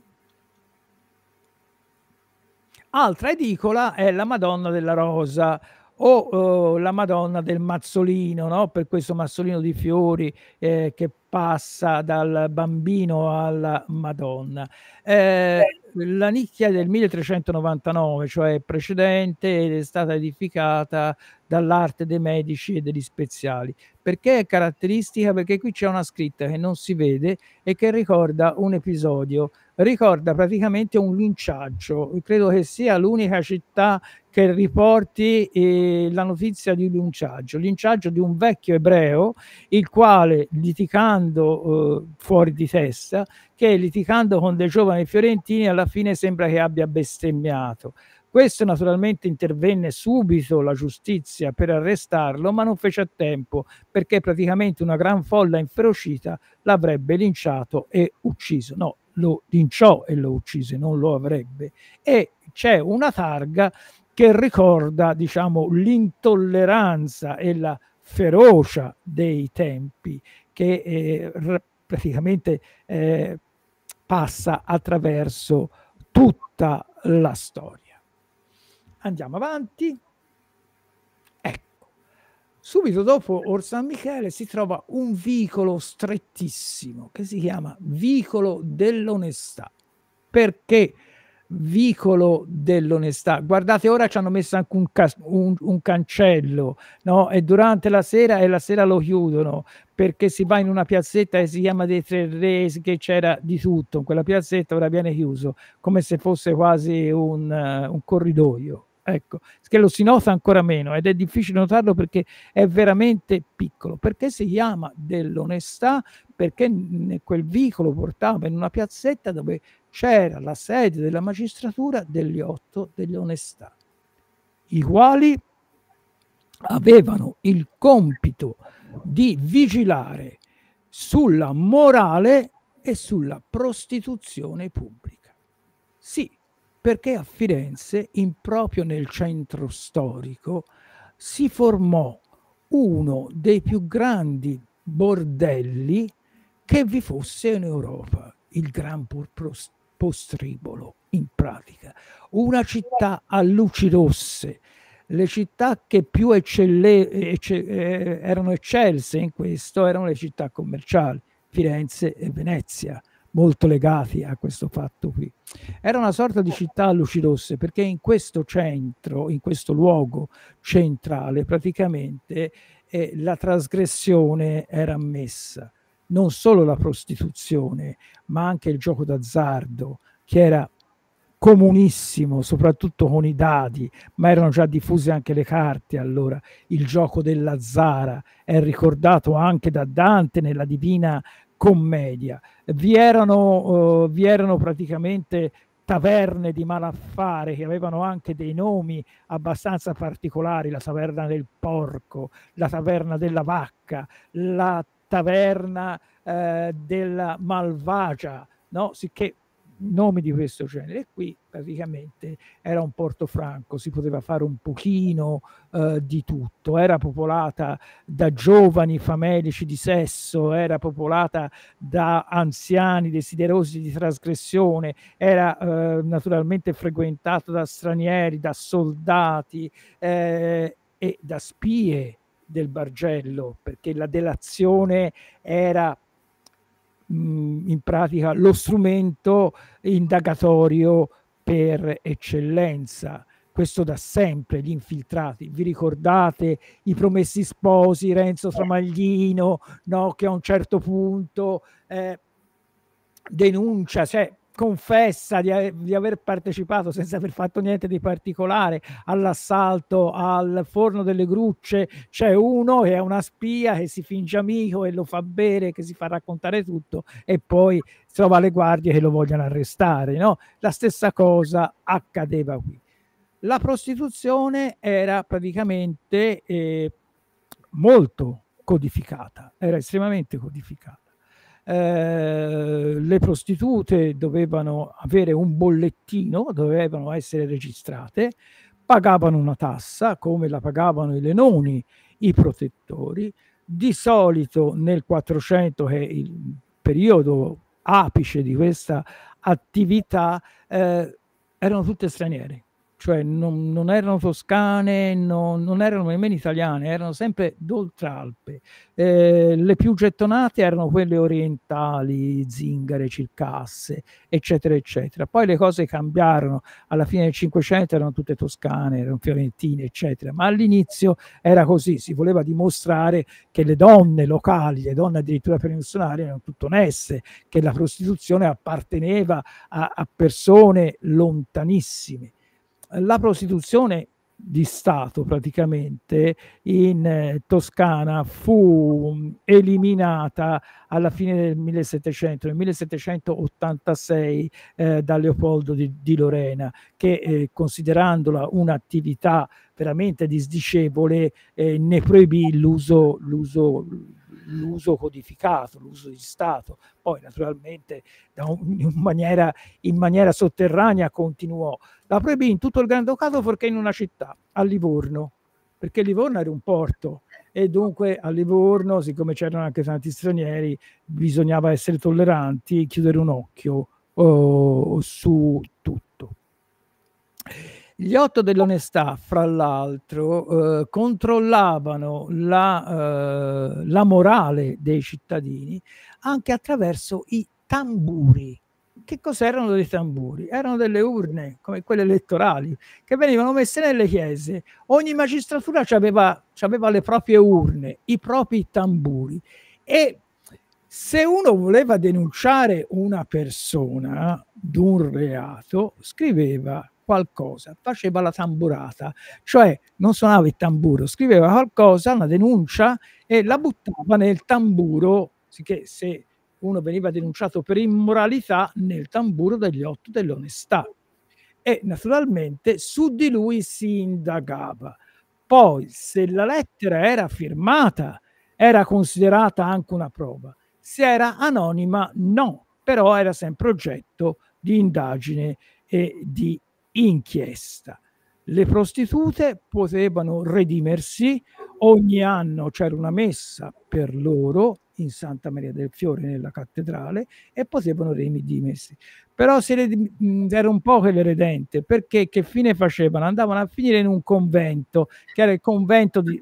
Altra edicola è la Madonna della Rosa o eh, la Madonna del Mazzolino, no? per questo mazzolino di fiori eh, che passa dal bambino alla Madonna. Eh, certo. la nicchia del 1399, cioè precedente, ed è stata edificata dall'arte dei medici e degli speziali. Perché è caratteristica? Perché qui c'è una scritta che non si vede e che ricorda un episodio ricorda praticamente un linciaggio. Credo che sia l'unica città che riporti eh, la notizia di un linciaggio, linciaggio di un vecchio ebreo, il quale litigando eh, fuori di testa, che litigando con dei giovani fiorentini alla fine sembra che abbia bestemmiato. Questo naturalmente intervenne subito la giustizia per arrestarlo, ma non fece a tempo perché praticamente una gran folla inferocita l'avrebbe linciato e ucciso. No, lo linciò e lo uccise, non lo avrebbe. E c'è una targa che ricorda diciamo, l'intolleranza e la ferocia dei tempi che eh, praticamente eh, passa attraverso tutta la storia. Andiamo avanti. Subito dopo Or San Michele si trova un vicolo strettissimo che si chiama Vicolo dell'Onestà. Perché vicolo dell'onestà? Guardate, ora ci hanno messo anche un, cas- un, un cancello, no? E durante la sera e la sera lo chiudono perché si va in una piazzetta che si chiama dei Tre Re, che c'era di tutto. In quella piazzetta ora viene chiuso come se fosse quasi un, uh, un corridoio. Ecco, che lo si nota ancora meno ed è difficile notarlo perché è veramente piccolo, perché si chiama dell'onestà, perché quel vicolo portava in una piazzetta dove c'era la sede della magistratura degli otto dell'onestà, i quali avevano il compito di vigilare sulla morale e sulla prostituzione pubblica. Sì, perché a Firenze, in, proprio nel centro storico, si formò uno dei più grandi bordelli che vi fosse in Europa, il Gran Postribolo, in pratica. Una città a luci rosse, le città che più eccelle, ecce, eh, erano eccelse in questo erano le città commerciali, Firenze e Venezia molto legati a questo fatto qui. Era una sorta di città a luci rosse perché in questo centro, in questo luogo centrale praticamente eh, la trasgressione era ammessa, non solo la prostituzione ma anche il gioco d'azzardo che era comunissimo, soprattutto con i dadi, ma erano già diffuse anche le carte allora, il gioco della Zara è ricordato anche da Dante nella Divina commedia. Vi erano, uh, vi erano praticamente taverne di malaffare che avevano anche dei nomi abbastanza particolari, la taverna del porco, la taverna della vacca, la taverna eh, della malvagia, no? sicché nomi di questo genere. Qui praticamente era un porto franco, si poteva fare un pochino eh, di tutto. Era popolata da giovani famelici di sesso, era popolata da anziani desiderosi di trasgressione, era eh, naturalmente frequentata da stranieri, da soldati eh, e da spie del Bargello, perché la delazione era mh, in pratica lo strumento indagatorio per eccellenza. Questo da sempre gli infiltrati. Vi ricordate i promessi sposi, Renzo Tramaglino, no, che a un certo punto eh, denuncia, cioè confessa di, di, aver partecipato senza aver fatto niente di particolare all'assalto al forno delle grucce c'è uno che è una spia che si finge amico e lo fa bere che si fa raccontare tutto e poi trova le guardie che lo vogliono arrestare no? la stessa cosa accadeva qui la prostituzione era praticamente eh, molto codificata era estremamente codificata eh, le prostitute dovevano avere un bollettino, dovevano essere registrate, pagavano una tassa come la pagavano i lenoni, i protettori. Di solito nel 400, che è il periodo apice di questa attività, eh, erano tutte straniere cioè non, non erano toscane, non, non, erano nemmeno italiane, erano sempre d'oltralpe. Eh, le più gettonate erano quelle orientali, zingare, circasse, eccetera, eccetera. Poi le cose cambiarono, alla fine del Cinquecento erano tutte toscane, erano fiorentine, eccetera, ma all'inizio era così, si voleva dimostrare che le donne locali, le donne addirittura peninsulari, erano tutte oneste, che la prostituzione apparteneva a, a persone lontanissime la prostituzione di Stato praticamente in eh, Toscana fu mm, eliminata alla fine del 1700, nel 1786 eh, da Leopoldo di, di Lorena che eh, considerandola un'attività veramente disdicevole eh, ne proibì l'uso l'uso codificato, l'uso di Stato. Poi naturalmente un, in, maniera, in, maniera, sotterranea continuò. La proibì in tutto il Grandocato perché in una città, a Livorno, perché Livorno era un porto e dunque a Livorno, siccome c'erano anche tanti stranieri, bisognava essere tolleranti e chiudere un occhio oh, su tutto. Gli otto dell'onestà, fra l'altro, eh, controllavano la, eh, la, morale dei cittadini anche attraverso i tamburi. Che cos'erano dei tamburi? Erano delle urne, come quelle elettorali, che venivano messe nelle chiese. Ogni magistratura aveva, le proprie urne, i propri tamburi. E se uno voleva denunciare una persona d'un reato, scriveva qualcosa, faceva la tamburata, cioè non suonava il tamburo, scriveva qualcosa, una denuncia e la buttava nel tamburo, che se uno veniva denunciato per immoralità, nel tamburo degli otto dell'onestà. E naturalmente su di lui si indagava. Poi se la lettera era firmata, era considerata anche una prova. Se era anonima, no, però era sempre oggetto di indagine e di inchiesta. Le prostitute potevano redimersi, ogni anno c'era una messa per loro in Santa Maria del Fiore nella cattedrale e potevano redimersi. Però le, mm, era un po' che le redente perché che fine facevano? Andavano a finire in un convento, che era il convento di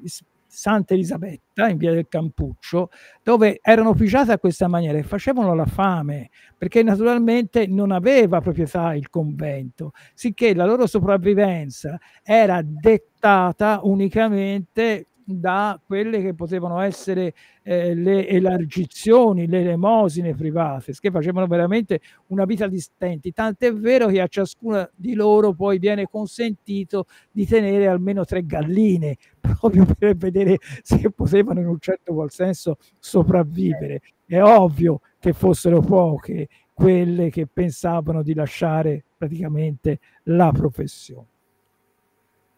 Santa Elisabetta, in via del Campuccio, dove erano officiate a questa maniera e facevano la fame, perché naturalmente non aveva proprietà il convento, sicché la loro sopravvivenza era dettata unicamente da quelle che potevano essere eh, le elargizioni, le elemosine private, che facevano veramente una vita di stenti. Tant'è vero che a ciascuna di loro poi viene consentito di tenere almeno tre galline, proprio per vedere se potevano in un certo qual senso sopravvivere. È ovvio che fossero poche quelle che pensavano di lasciare praticamente la professione.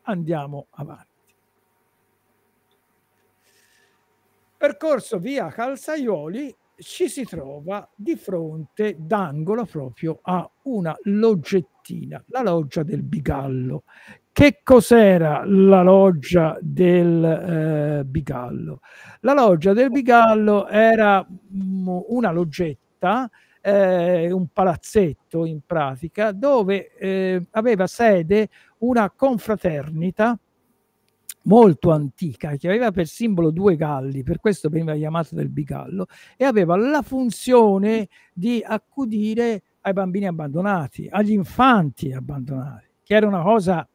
Andiamo avanti. percorso via Calzaioli ci si trova di fronte d'angolo proprio a una loggettina, la loggia del Bigallo. Che cos'era la loggia del eh, Bigallo? La loggia del Bigallo era mh, mm, una loggetta, eh, un palazzetto in pratica, dove eh, aveva sede una confraternita molto antica che aveva per simbolo due galli, per questo veniva chiamato del bigallo, e aveva la funzione di accudire ai bambini abbandonati, agli infanti abbandonati, che era una cosa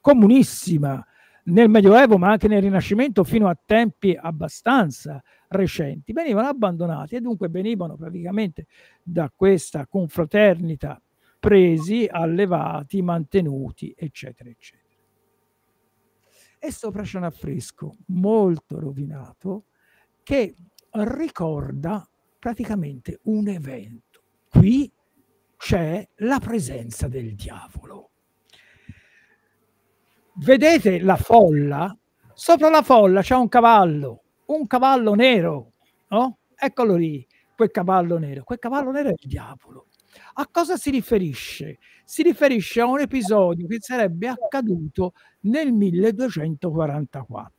comunissima nel Medioevo, ma anche nel Rinascimento, fino a tempi abbastanza recenti. Venivano abbandonati e dunque venivano praticamente da questa confraternita presi, allevati, mantenuti, eccetera, eccetera e sopra c'è un affresco molto rovinato che ricorda praticamente un evento. Qui c'è la presenza del diavolo. Vedete la folla? Sopra la folla c'è un cavallo, un cavallo nero, no? Eccolo lì, quel cavallo nero. Quel cavallo nero è il diavolo. A cosa si riferisce si riferisce a un episodio che sarebbe accaduto nel 1244.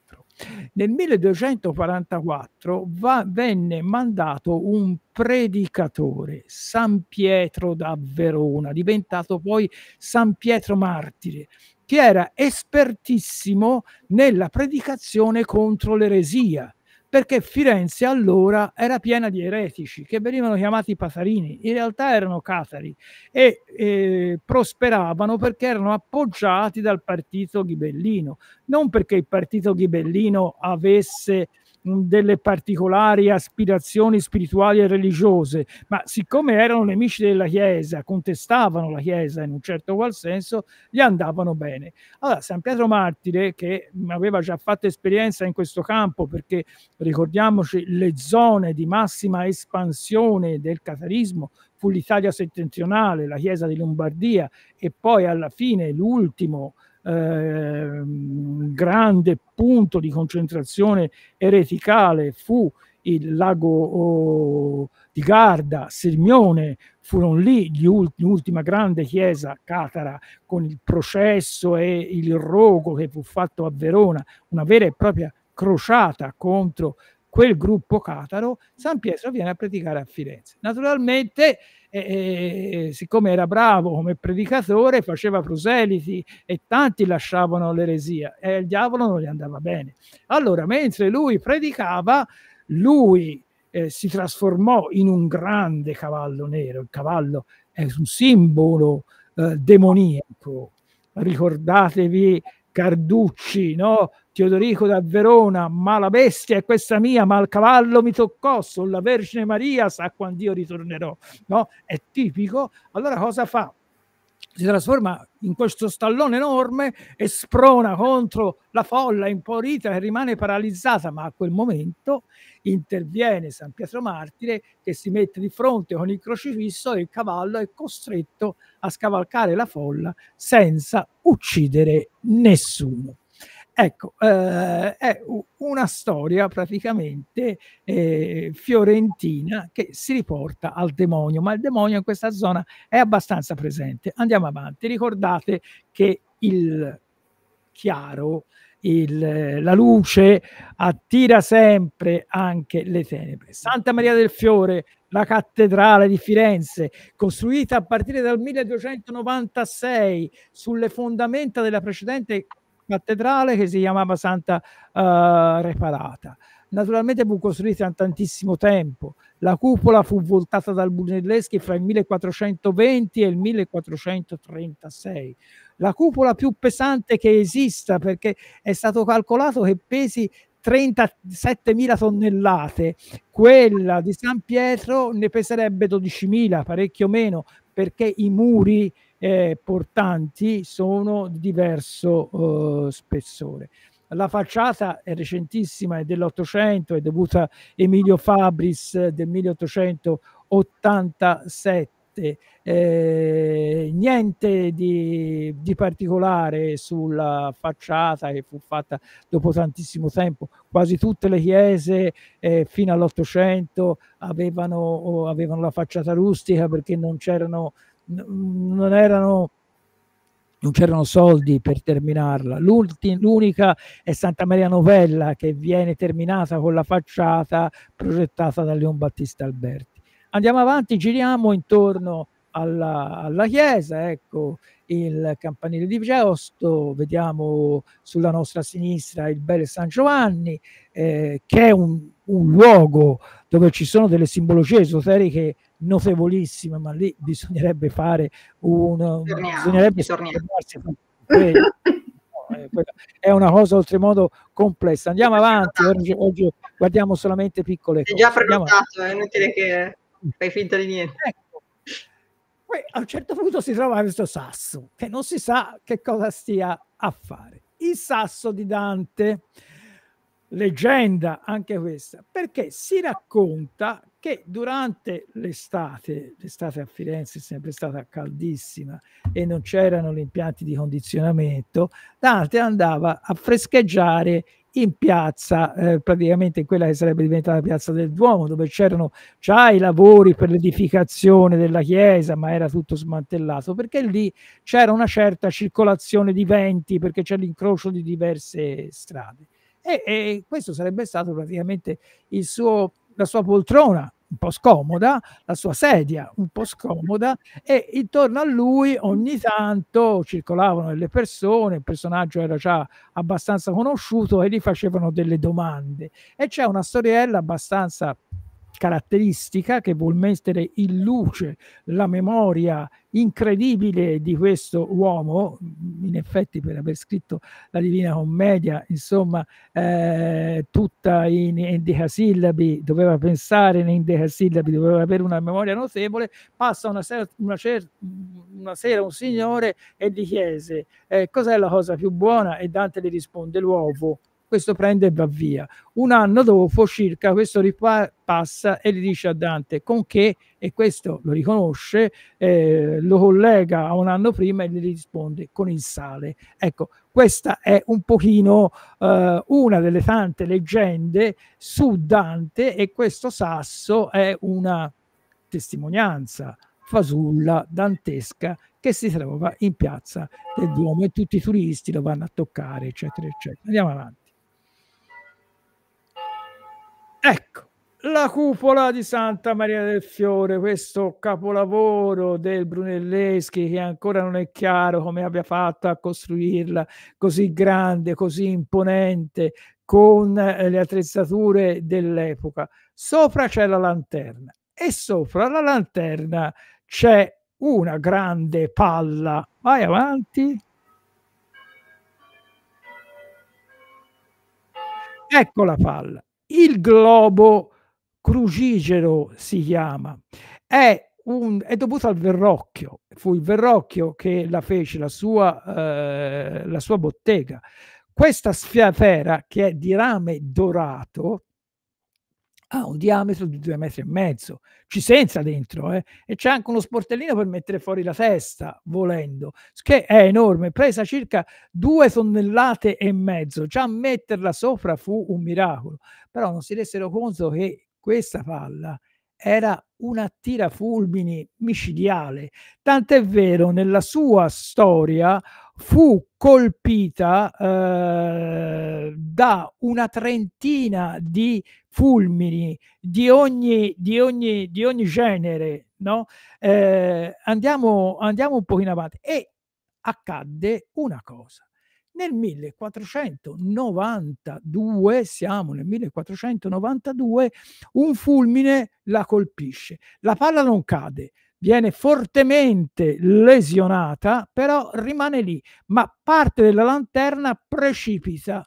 Nel 1244 va, venne mandato un predicatore, San Pietro da Verona, diventato poi San Pietro Martire, che era espertissimo nella predicazione contro l'eresia perché Firenze allora era piena di eretici che venivano chiamati Pasarini, in realtà erano Catari e eh, prosperavano perché erano appoggiati dal partito ghibellino, non perché il partito ghibellino avesse delle particolari aspirazioni spirituali e religiose, ma siccome erano nemici della Chiesa, contestavano la Chiesa in un certo qual senso, gli andavano bene. Allora, San Pietro Martire, che aveva già fatto esperienza in questo campo, perché ricordiamoci le zone di massima espansione del catarismo fu l'Italia settentrionale, la Chiesa di Lombardia e poi alla fine l'ultimo Ehm, grande punto di concentrazione ereticale fu il lago oh, di Garda, Sirmione, furono lì l'ultima grande chiesa catara con il processo e il rogo che fu fatto a Verona, una vera e propria crociata contro quel gruppo cataro, San Pietro viene a predicare a Firenze. Naturalmente e, e, siccome era bravo come predicatore faceva proseliti e tanti lasciavano l'eresia e il diavolo non gli andava bene. Allora, mentre lui predicava, lui eh, si trasformò in un grande cavallo nero, il cavallo è un simbolo eh, demoniaco. Ricordatevi Carducci, no? Teodorico da Verona, ma la bestia è questa mia, ma il cavallo mi toccò, sulla Vergine Maria sa quando io ritornerò, no? È tipico. Allora cosa fa? Si trasforma in questo stallone enorme e sprona contro la folla impaurita che rimane paralizzata, ma a quel momento interviene San Pietro Martire che si mette di fronte con il crocifisso e il cavallo è costretto a scavalcare la folla senza uccidere nessuno. Ecco, eh, è una storia praticamente eh, fiorentina che si riporta al demonio, ma il demonio in questa zona è abbastanza presente. Andiamo avanti, ricordate che il chiaro, il, la luce attira sempre anche le tenebre. Santa Maria del Fiore, la cattedrale di Firenze, costruita a partire dal 1296 sulle fondamenta della precedente cattedrale che si chiamava Santa uh, Reparata. Naturalmente fu costruita da tantissimo tempo. La cupola fu voltata dal Brunelleschi fra il 1420 e il 1436. La cupola più pesante che esista perché è stato calcolato che pesi 37.000 tonnellate, quella di San Pietro ne peserebbe 12.000, parecchio meno, perché i muri eh, portanti sono di diverso eh, spessore. La facciata è recentissima, è dell'Ottocento, è dovuta a Emilio Fabris del 1887. Eh, niente di, di, particolare sulla facciata che fu fatta dopo tantissimo tempo. Quasi tutte le chiese eh, fino all'Ottocento avevano, avevano la facciata rustica perché non c'erano non, erano, non c'erano soldi per terminarla. L'unica è Santa Maria Novella che viene terminata con la facciata progettata da Leon Battista Alberti. Andiamo avanti, giriamo intorno alla, alla chiesa, ecco il campanile di Geosto, vediamo sulla nostra sinistra il Bel San Giovanni, eh, che è un, un, luogo dove ci sono delle simbologie esoteriche notevolissima, ma lì bisognerebbe fare un... bisognerebbe eh, è una cosa oltremodo complessa. Andiamo avanti, oggi, oggi guardiamo solamente piccole cose. È già prenotato, è inutile che fai finta di niente. Ecco. Poi a un certo punto si trova questo sasso, che non si sa che cosa stia a fare. Il sasso di Dante, leggenda anche questa, perché si racconta che durante l'estate, l'estate a Firenze è sempre stata caldissima e non c'erano gli impianti di condizionamento, Dante andava a frescheggiare in piazza, eh, praticamente in quella che sarebbe diventata la piazza del Duomo, dove c'erano già i lavori per l'edificazione della chiesa, ma era tutto smantellato, perché lì c'era una certa circolazione di venti, perché c'è l'incrocio di diverse strade. E, e questo sarebbe stato praticamente il suo, la sua poltrona un po' scomoda, la sua sedia un po' scomoda e intorno a lui ogni tanto circolavano delle persone, il personaggio era già abbastanza conosciuto e gli facevano delle domande. E c'è una storiella abbastanza caratteristica che vuol mettere in luce la memoria incredibile di questo uomo, in effetti per aver scritto la Divina Commedia, insomma, eh, tutta in endecasillabi, doveva pensare in endecasillabi, doveva avere una memoria notevole, passa una sera, una, cer- una sera un signore e gli chiese eh, cos'è la cosa più buona e Dante gli risponde l'uovo questo prende e va via. Un anno dopo circa questo ripassa e gli dice a Dante con che, e questo lo riconosce, eh, lo collega a un anno prima e gli risponde con il sale. Ecco, questa è un pochino eh, una delle tante leggende su Dante e questo sasso è una testimonianza fasulla dantesca che si trova in piazza del Duomo e tutti i turisti lo vanno a toccare, eccetera, eccetera. Andiamo avanti. Ecco, la cupola di Santa Maria del Fiore, questo capolavoro del Brunelleschi che ancora non è chiaro come abbia fatto a costruirla così grande, così imponente, con eh, le attrezzature dell'epoca. Sopra c'è la lanterna e sopra la lanterna c'è una grande palla. Vai avanti. Ecco la palla. Il globo crucigero si chiama. È, un, è dovuto al Verrocchio, fu il Verrocchio che la fece la sua, eh, la sua bottega. Questa sfera che è di rame dorato ha ah, un diametro di due metri e mezzo, ci senza dentro, eh? e c'è anche uno sportellino per mettere fuori la testa, volendo, che è enorme, pesa circa due tonnellate e mezzo, già metterla sopra fu un miracolo, però non si resero conto che questa palla era una tirafulmini micidiale. Tant'è vero, nella sua storia fu colpita eh, da una trentina di fulmini di ogni, di ogni, di ogni genere. No? Eh, andiamo, andiamo un pochino avanti e accadde una cosa. Nel 1492, siamo nel 1492, un fulmine la colpisce. La palla non cade, viene fortemente lesionata, però rimane lì, ma parte della lanterna precipita.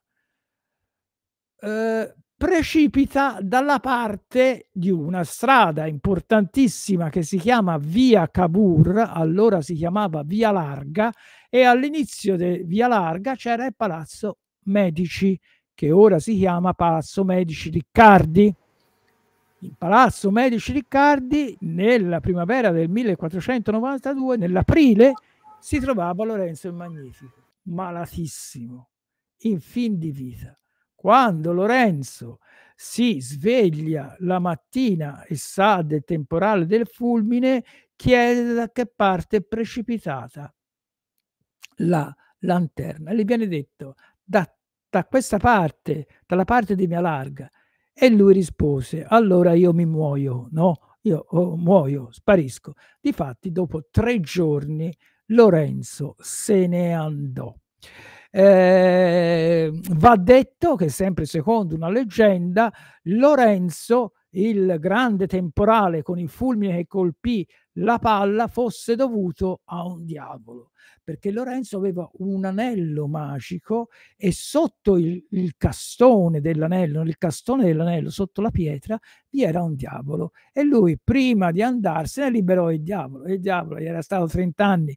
Eh, precipita dalla parte di una strada importantissima che si chiama Via Cabur, allora si chiamava Via Larga, e all'inizio di Via Larga c'era il Palazzo Medici, che ora si chiama Palazzo Medici Riccardi. In Palazzo Medici Riccardi nella primavera del 1492, nell'aprile, si trovava Lorenzo il Magnifico, malatissimo, in fin di vita quando Lorenzo si sveglia la mattina e sa del temporale del fulmine, chiede da che parte è precipitata la lanterna. Le viene detto da, da questa parte, dalla parte di mia larga. E lui rispose, allora io mi muoio, no? Io oh, muoio, sparisco. Difatti, dopo tre giorni, Lorenzo se ne andò. Eh, va detto che sempre secondo una leggenda, Lorenzo, il grande temporale con il fulmine che colpì la palla, fosse dovuto a un diavolo, perché Lorenzo aveva un anello magico e sotto il, il castone dell'anello, nel castone dell'anello, sotto la pietra, vi era un diavolo e lui prima di andarsene liberò il diavolo. Il diavolo gli era stato 30 anni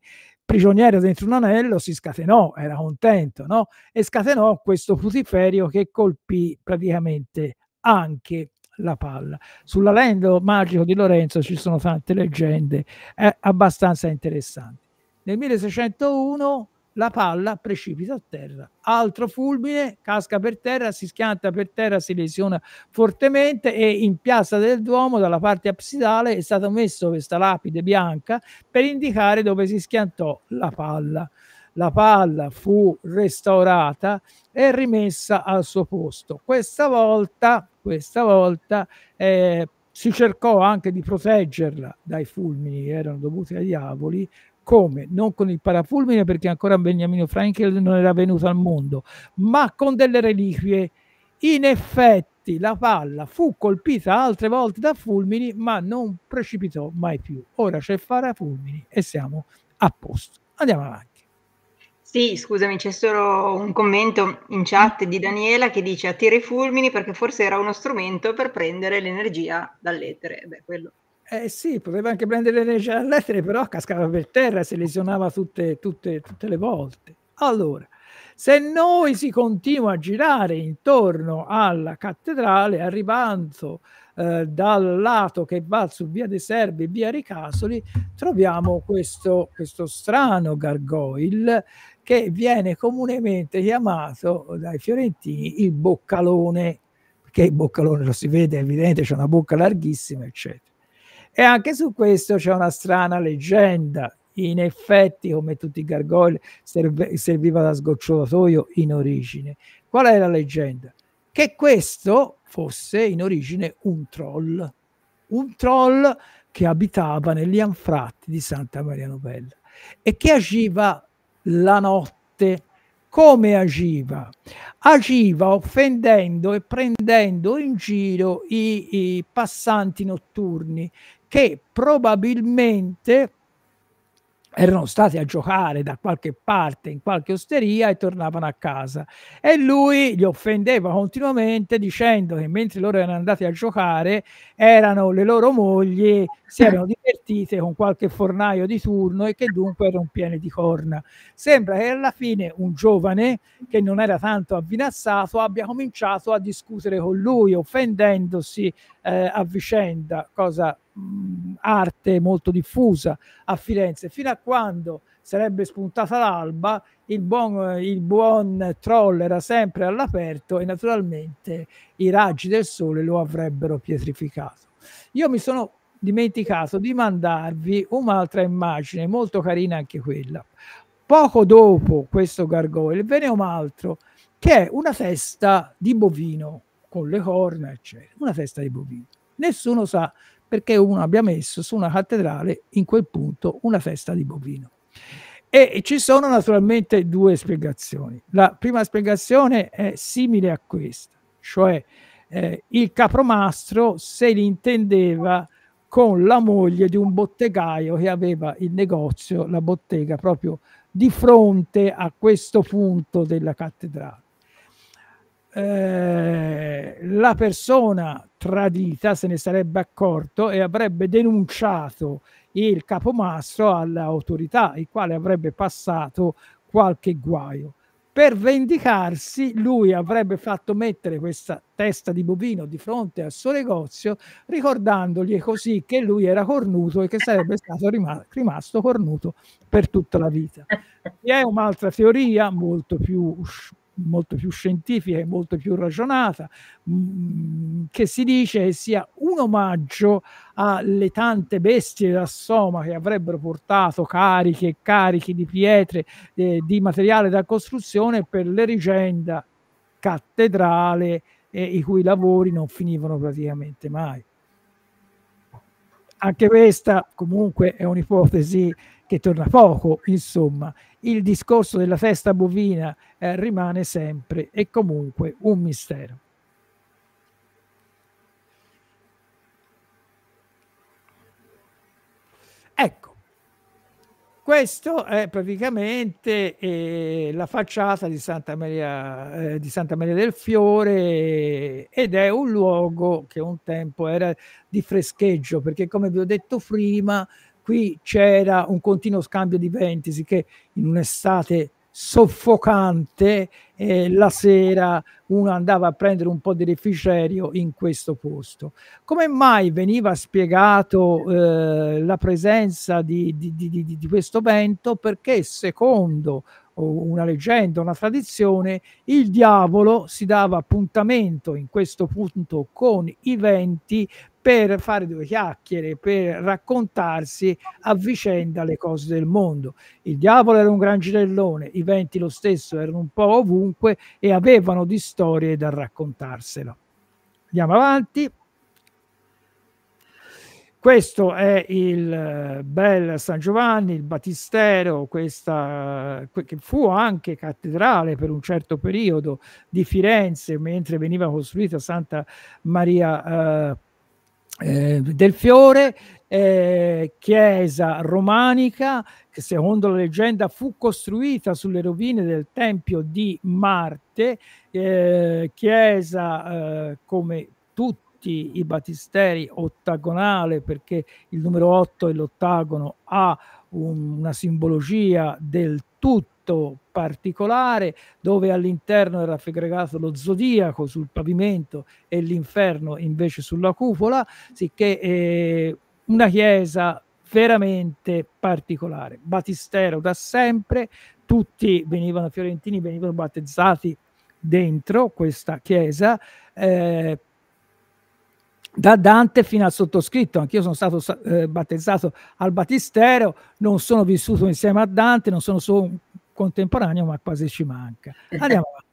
prigioniero dentro un anello, si scatenò, era contento, no? E scatenò questo putiferio che colpì praticamente anche la palla. Sull'alendo magico di Lorenzo ci sono tante leggende è abbastanza interessante. Nel 1601 la palla precipita a terra. Altro fulmine, casca per terra, si schianta per terra, si lesiona fortemente e in piazza del Duomo, dalla parte absidale, è stata messa questa lapide bianca per indicare dove si schiantò la palla. La palla fu restaurata e rimessa al suo posto. Questa volta, questa volta eh, si cercò anche di proteggerla dai fulmini che erano dovuti ai diavoli come? Non con il parafulmine perché ancora Beniamino Frankel non era venuto al mondo, ma con delle reliquie. In effetti la palla fu colpita altre volte da fulmini, ma non precipitò mai più. Ora c'è parafulmini e siamo a posto. Andiamo avanti. Sì, scusami, c'è solo un commento in chat di Daniela che dice attira i fulmini perché forse era uno strumento per prendere l'energia dall'etere. Beh, quello eh sì, poteva anche prendere le lettere, però cascava per terra, si lesionava tutte, tutte, tutte le volte. Allora, se noi si continua a girare intorno alla cattedrale, arrivando eh, dal lato che va su via dei Serbi e via Ricasoli, troviamo questo, questo strano gargoyle che viene comunemente chiamato dai fiorentini il boccalone, perché il boccalone lo si vede, è evidente, c'è una bocca larghissima, eccetera. E anche su questo c'è una strana leggenda. In effetti, come tutti i gargoyle, serve, serviva da sgocciolatoio in origine. Qual è la leggenda? Che questo fosse in origine un troll, un troll che abitava negli anfratti di Santa Maria Novella e che agiva la notte. Come agiva? Agiva offendendo e prendendo in giro i, i passanti notturni che probabilmente erano stati a giocare da qualche parte in qualche osteria e tornavano a casa e lui li offendeva continuamente dicendo che mentre loro erano andati a giocare erano le loro mogli si eh. erano divertite con qualche fornaio di turno e che dunque erano piene di corna sembra che alla fine un giovane che non era tanto avvinassato abbia cominciato a discutere con lui offendendosi eh, a vicenda cosa mh, mm, arte molto diffusa a Firenze, fino a quando sarebbe spuntata l'alba, il buon, il buon troll era sempre all'aperto e naturalmente i raggi del sole lo avrebbero pietrificato. Io mi sono dimenticato di mandarvi un'altra immagine, molto carina anche quella. Poco dopo questo gargoyle ve ne è un altro, che è una testa di bovino, con le corna, eccetera, una testa di bovino. Nessuno sa perché uno abbia messo su una cattedrale in quel punto una festa di bovino. E ci sono naturalmente due spiegazioni. La prima spiegazione è simile a questa, cioè eh, il capromastro se l'intendeva con la moglie di un bottegaio che aveva il negozio, la bottega proprio di fronte a questo punto della cattedrale. Eh, la persona tradita se ne sarebbe accorto e avrebbe denunciato il capomastro all'autorità, il quale avrebbe passato qualche guaio. Per vendicarsi, lui avrebbe fatto mettere questa testa di bovino di fronte al suo negozio, ricordandogli così che lui era cornuto e che sarebbe stato rimasto cornuto per tutta la vita. Vi è un'altra teoria molto più molto più scientifica e molto più ragionata, mm, mm, che si dice sia un omaggio alle tante bestie da soma che avrebbero portato cariche e carichi di pietre, eh, di materiale da costruzione per l'erigenda cattedrale eh, i cui lavori non finivano praticamente mai. Anche questa comunque è un'ipotesi che torna poco, insomma, il discorso della festa bovina eh, rimane sempre e comunque un mistero. Ecco, questo è praticamente eh, la facciata di Santa, Maria, eh, di Santa, Maria, del Fiore ed è un luogo che un tempo era di frescheggio perché come vi ho detto prima qui c'era un continuo scambio di ventesi che in un'estate soffocante eh, la sera uno andava a prendere un po' di refrigerio in questo posto. Come mai veniva spiegato eh, la presenza di, di, di, di, questo vento? Perché secondo una leggenda, una tradizione, il diavolo si dava appuntamento in questo punto con i venti per fare due chiacchiere, per raccontarsi a vicenda le cose del mondo. Il diavolo era un gran girellone, i venti lo stesso erano un po' ovunque e avevano di storie da raccontarsela. Andiamo avanti. Questo è il eh, bel San Giovanni, il Battistero, questa, che fu anche cattedrale per un certo periodo di Firenze, mentre veniva costruita Santa Maria eh, eh, del fiore, eh, chiesa romanica che secondo la leggenda fu costruita sulle rovine del tempio di Marte, eh, chiesa eh, come tutti tutti i battisteri ottagonale perché il numero 8 e l'ottagono ha un, una simbologia del tutto particolare dove all'interno era raffigurato lo zodiaco sul pavimento e l'inferno invece sulla cupola, sicché eh, una chiesa veramente particolare. Battistero da sempre, tutti venivano fiorentini, venivano battezzati dentro questa chiesa. Eh, da Dante fino al sottoscritto, anch'io sono stato eh, battezzato al Battistero, non sono vissuto insieme a Dante, non sono solo un contemporaneo, ma quasi ci manca. Eh. Andiamo avanti.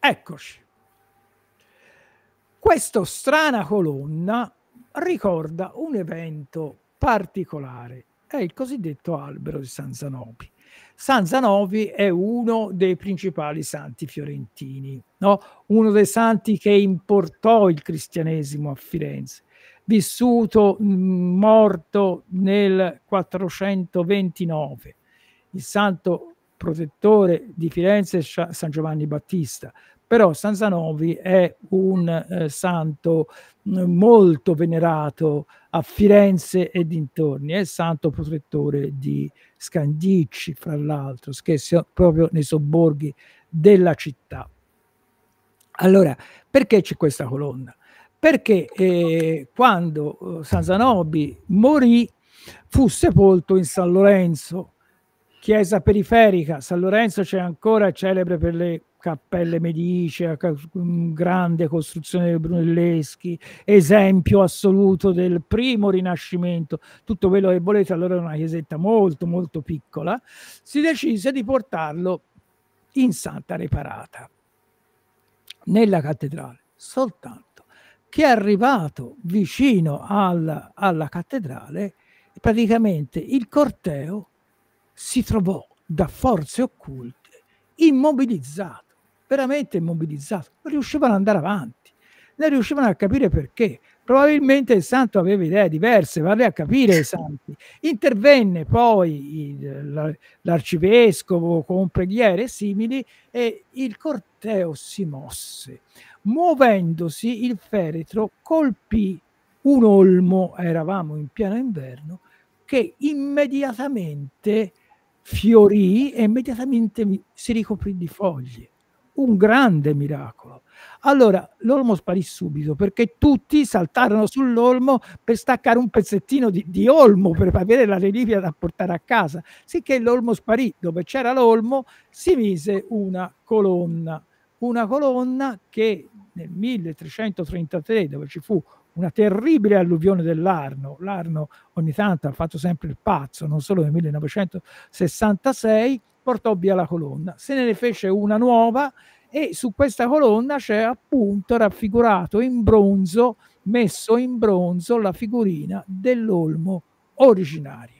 Eccoci. Questa strana colonna ricorda un evento particolare, è il cosiddetto albero di San Zanopi. San Zanovi è uno dei principali santi fiorentini, no? uno dei santi che importò il cristianesimo a Firenze, vissuto, morto nel 429. Il santo protettore di Firenze è San Giovanni Battista, però Sanzanovi è un eh, santo mm, molto venerato a Firenze e dintorni, è il santo protettore di Scandicci, fra l'altro, che sono proprio nei sobborghi della città. Allora, perché c'è questa colonna? Perché eh, quando eh, San Zanobi morì fu sepolto in San Lorenzo, chiesa periferica, San Lorenzo c'è ancora, è celebre per le cappelle medicee, grande costruzione dei brunelleschi, esempio assoluto del primo rinascimento, tutto quello che volete, allora è una chiesetta molto molto piccola, si decise di portarlo in Santa Reparata, nella cattedrale, soltanto che è arrivato vicino alla, alla cattedrale, praticamente il corteo si trovò da forze occulte immobilizzato, veramente immobilizzato, non riuscivano ad andare avanti, non riuscivano a capire perché. Probabilmente il santo aveva idee diverse, vale a capire i santi. Intervenne poi il, l'arcivescovo con preghiere simili e il corteo si mosse. Muovendosi il feretro colpì un olmo, eravamo in pieno inverno, che immediatamente fiorì e immediatamente si ricoprì di foglie. Un grande miracolo. Allora l'olmo sparì subito perché tutti saltarono sull'olmo per staccare un pezzettino di, di olmo per avere la reliquia da portare a casa. Sicché l'olmo sparì, dove c'era l'olmo si mise una colonna, una colonna che nel 1333, dove ci fu una terribile alluvione dell'Arno. L'Arno ogni tanto ha fatto sempre il pazzo, non solo nel 1966, portò via la colonna. Se ne fece una nuova e su questa colonna c'è appunto raffigurato in bronzo, messo in bronzo, la figurina dell'olmo originario.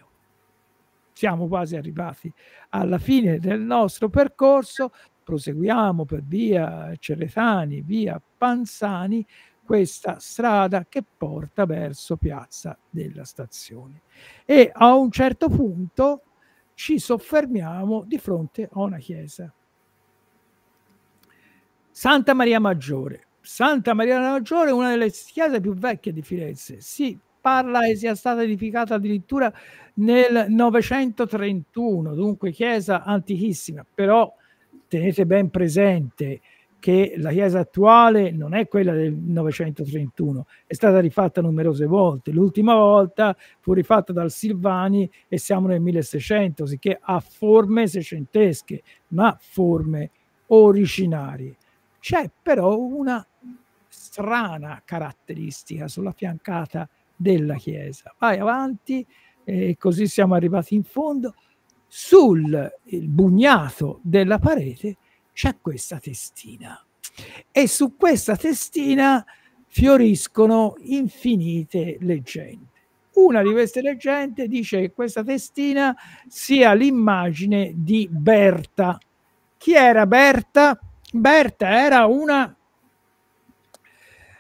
Siamo quasi arrivati alla fine del nostro percorso, proseguiamo per via Ceretani, via Panzani, questa strada che porta verso Piazza della Stazione. E a un certo punto ci soffermiamo di fronte a una chiesa. Santa Maria Maggiore. Santa Maria Maggiore è una delle chiese più vecchie di Firenze. Si parla che sia stata edificata addirittura nel 931, dunque chiesa antichissima, però tenete ben presente che la chiesa attuale non è quella del 931, è stata rifatta numerose volte. L'ultima volta fu rifatta dal Silvani e siamo nel 1600, sicché ha forme seicentesche, ma forme originarie. C'è però una strana caratteristica sulla fiancata della chiesa. Vai avanti e così siamo arrivati in fondo sul bugnato della parete c'è questa testina e su questa testina fioriscono infinite leggende. Una di queste leggende dice che questa testina sia l'immagine di Berta. Chi era Berta? Berta era una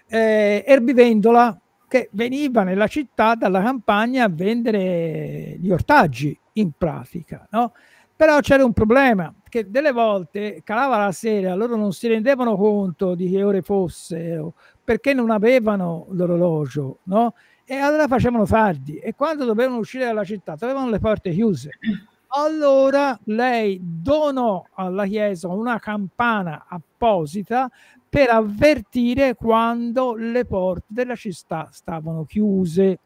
eh, erbivendola che veniva nella città dalla campagna a vendere gli ortaggi in pratica, no? Però c'era un problema, che delle volte calava la sera, loro non si rendevano conto di che ore fosse perché non avevano l'orologio, no? E allora facevano fardi e quando dovevano uscire dalla città avevano le porte chiuse. Allora lei donò alla chiesa una campana apposita per avvertire quando le porte della città stavano chiuse.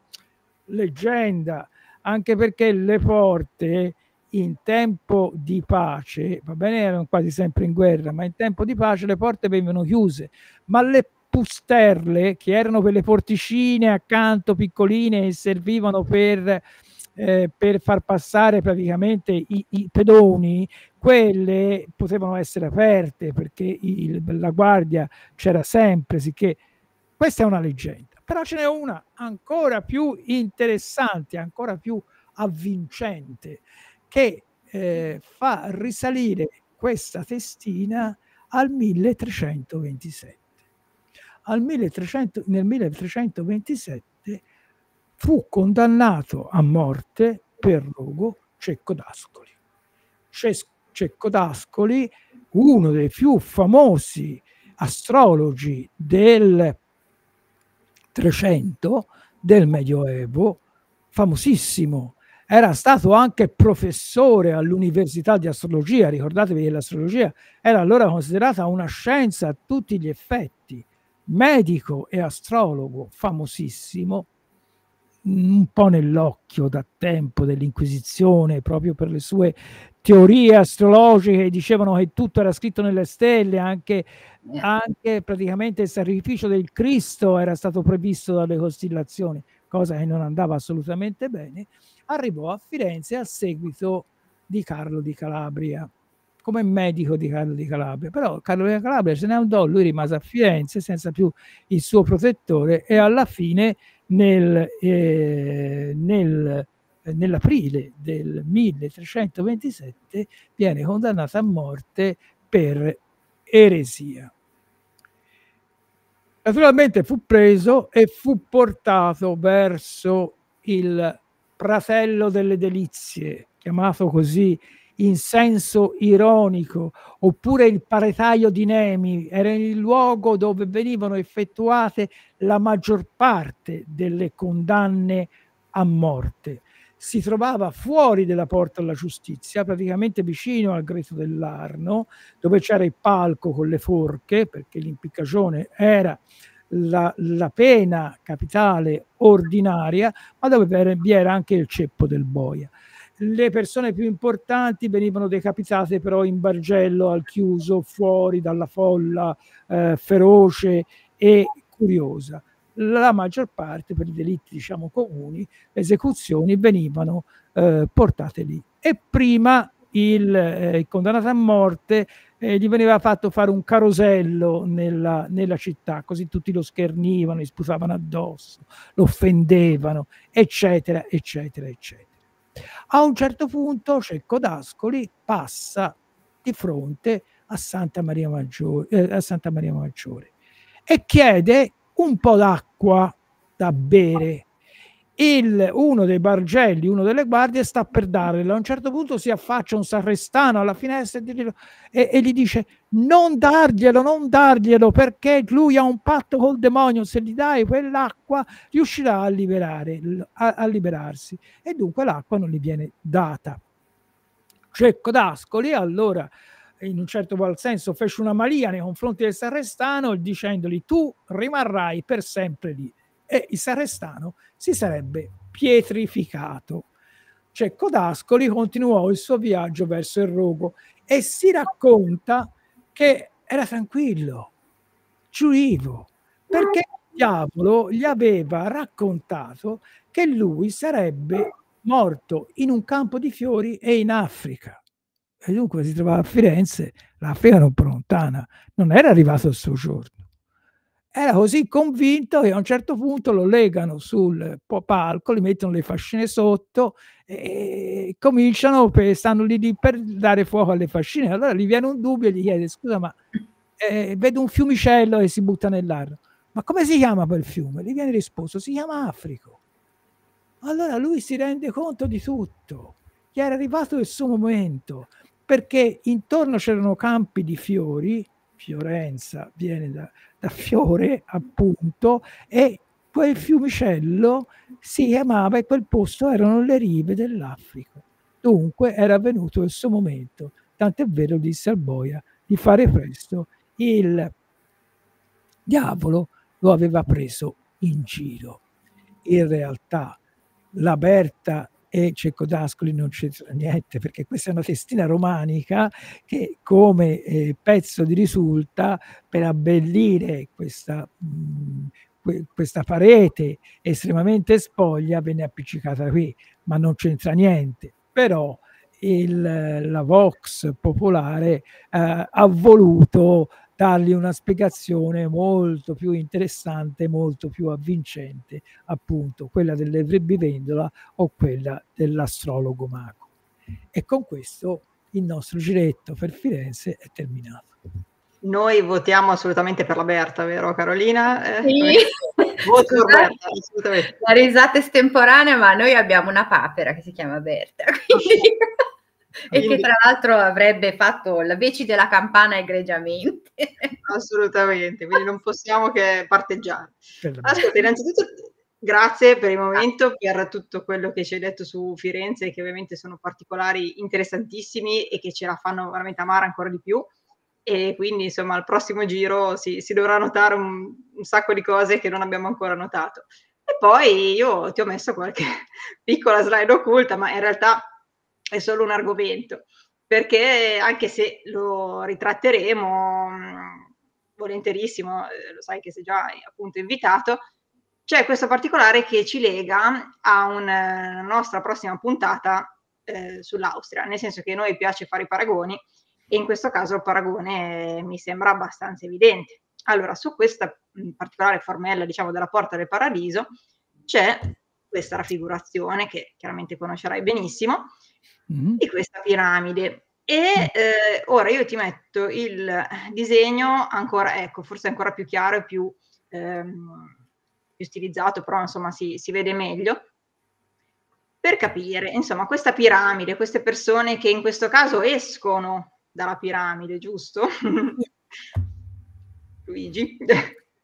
Leggenda, anche perché le porte in tempo di pace, va bene, erano quasi sempre in guerra, ma in tempo di pace le porte venivano chiuse, ma le pusterle, che erano quelle porticine accanto piccoline e servivano per, eh, per far passare praticamente i, i, pedoni, quelle potevano essere aperte perché il, la guardia c'era sempre, sicché questa è una leggenda. Però ce n'è una ancora più interessante, ancora più avvincente che eh, fa risalire questa testina al 1327. Al 1300, nel 1327 fu condannato a morte per rogo Cecco d'Ascoli. Cecco d'Ascoli, uno dei più famosi astrologi del 300 del Medioevo, famosissimo era stato anche professore all'università di astrologia, ricordatevi che l'astrologia era allora considerata una scienza a tutti gli effetti, medico e astrologo famosissimo, mm, un po' nell'occhio da tempo dell'Inquisizione, proprio per le sue teorie astrologiche, dicevano che tutto era scritto nelle stelle, anche, anche praticamente il sacrificio del Cristo era stato previsto dalle costellazioni, cosa che non andava assolutamente bene arrivò a Firenze a seguito di Carlo di Calabria, come medico di Carlo di Calabria. Però Carlo di Calabria se ne andò, lui rimase a Firenze senza più il suo protettore e alla fine nel, eh, nel eh, nell'aprile del 1327 viene condannato a morte per eresia. Naturalmente fu preso e fu portato verso il Fratello delle Delizie, chiamato così in senso ironico, oppure il paretaio di Nemi, era il luogo dove venivano effettuate la maggior parte delle condanne a morte. Si trovava fuori della porta alla giustizia, praticamente vicino al greto dell'Arno, dove c'era il palco con le forche, perché l'impiccagione era la, la pena capitale ordinaria, ma dove vi era anche il ceppo del boia. Le persone più importanti venivano decapitate però in bargello, al chiuso, fuori dalla folla, eh, feroce e curiosa. La maggior parte per i delitti diciamo comuni, le esecuzioni venivano eh, portate lì. E prima il eh, condannato a morte eh, gli veniva fatto fare un carosello nella, nella, città, così tutti lo schernivano, gli sputavano addosso, lo offendevano, eccetera, eccetera, eccetera. A un certo punto Cecco d'Ascoli passa di fronte a Santa Maria Maggiore, eh, a Santa Maria Maggiore e chiede un po' d'acqua da bere il, uno dei Bargelli, uno delle guardie, sta per dargliela. A un certo punto si affaccia un sarrestano alla finestra e, e, e, gli dice: Non darglielo, non darglielo, perché lui ha un patto col demonio. Se gli dai quell'acqua, riuscirà a, liberare, a, a liberarsi. E dunque l'acqua non gli viene data. Cecco d'Ascoli, allora in un certo qual senso fece una malia nei confronti del Sarrestano dicendogli tu rimarrai per sempre lì e il Sarrestano si sarebbe pietrificato. Cioè Codascoli continuò il suo viaggio verso il Rogo e si racconta che era tranquillo, giurivo, perché il diavolo gli aveva raccontato che lui sarebbe morto in un campo di fiori e in Africa. E dunque si trovava a Firenze, l'Africa non lontana, non era arrivato il suo giorno era così convinto che a un certo punto lo legano sul palco, gli mettono le fascine sotto e cominciano, per, stanno lì, lì per dare fuoco alle fascine. Allora gli viene un dubbio e gli chiede scusa ma eh, vedo un fiumicello che si butta nell'arno. Ma come si chiama quel fiume? Gli viene risposto, si chiama Africo. Allora lui si rende conto di tutto, gli era arrivato il suo momento, perché intorno c'erano campi di fiori, Fiorenza viene da, da fiore, appunto, e quel fiumicello si chiamava e quel posto erano le rive dell'Africa. Dunque era venuto il suo momento, tant'è vero, disse al boia, di fare presto il diavolo lo aveva preso in giro. In realtà la Berta e Cecco D'Ascoli non c'entra niente, perché questa è una festina romanica che come eh, pezzo di risulta per abbellire questa, mh, mm, que questa parete estremamente spoglia venne appiccicata qui, ma non c'entra niente. Però il, la Vox popolare eh, ha voluto dargli una spiegazione molto più interessante, molto più avvincente, appunto quella dell'evrebivendola o quella dell'astrologo mago. E con questo il nostro giretto per Firenze è terminato. Noi votiamo assolutamente per la Berta, vero Carolina? Eh, sì. Voto per esatto. Berta, assolutamente. La risata estemporanea, ma noi abbiamo una papera che si chiama Berta, quindi... e che tra l'altro avrebbe fatto la veci della campana egregiamente. Assolutamente, quindi non possiamo che parteggiare. Ascolta, innanzitutto grazie per il momento, per tutto quello che ci hai detto su Firenze, che ovviamente sono particolari interessantissimi e che ce la fanno veramente amare ancora di più. E quindi insomma al prossimo giro si, si dovrà notare un, un sacco di cose che non abbiamo ancora notato. E poi io ti ho messo qualche piccola slide occulta, ma in realtà è solo un argomento, perché anche se lo ritratteremo mh, mm, volentierissimo, eh, lo sai che sei già eh, appunto invitato, c'è questo particolare che ci lega a una eh, nostra prossima puntata eh, sull'Austria, nel senso che a noi piace fare i paragoni e in questo caso il paragone mi sembra abbastanza evidente. Allora, su questa mm, particolare formella, diciamo, della porta del paradiso, c'è questa raffigurazione che chiaramente conoscerai benissimo, mm-hmm. di questa piramide. E mm. eh, ora io ti metto il disegno ancora, ecco, forse ancora più chiaro e più, ehm, più stilizzato, però insomma si, si, vede meglio, per capire, insomma, questa piramide, queste persone che in questo caso escono dalla piramide, giusto? Luigi?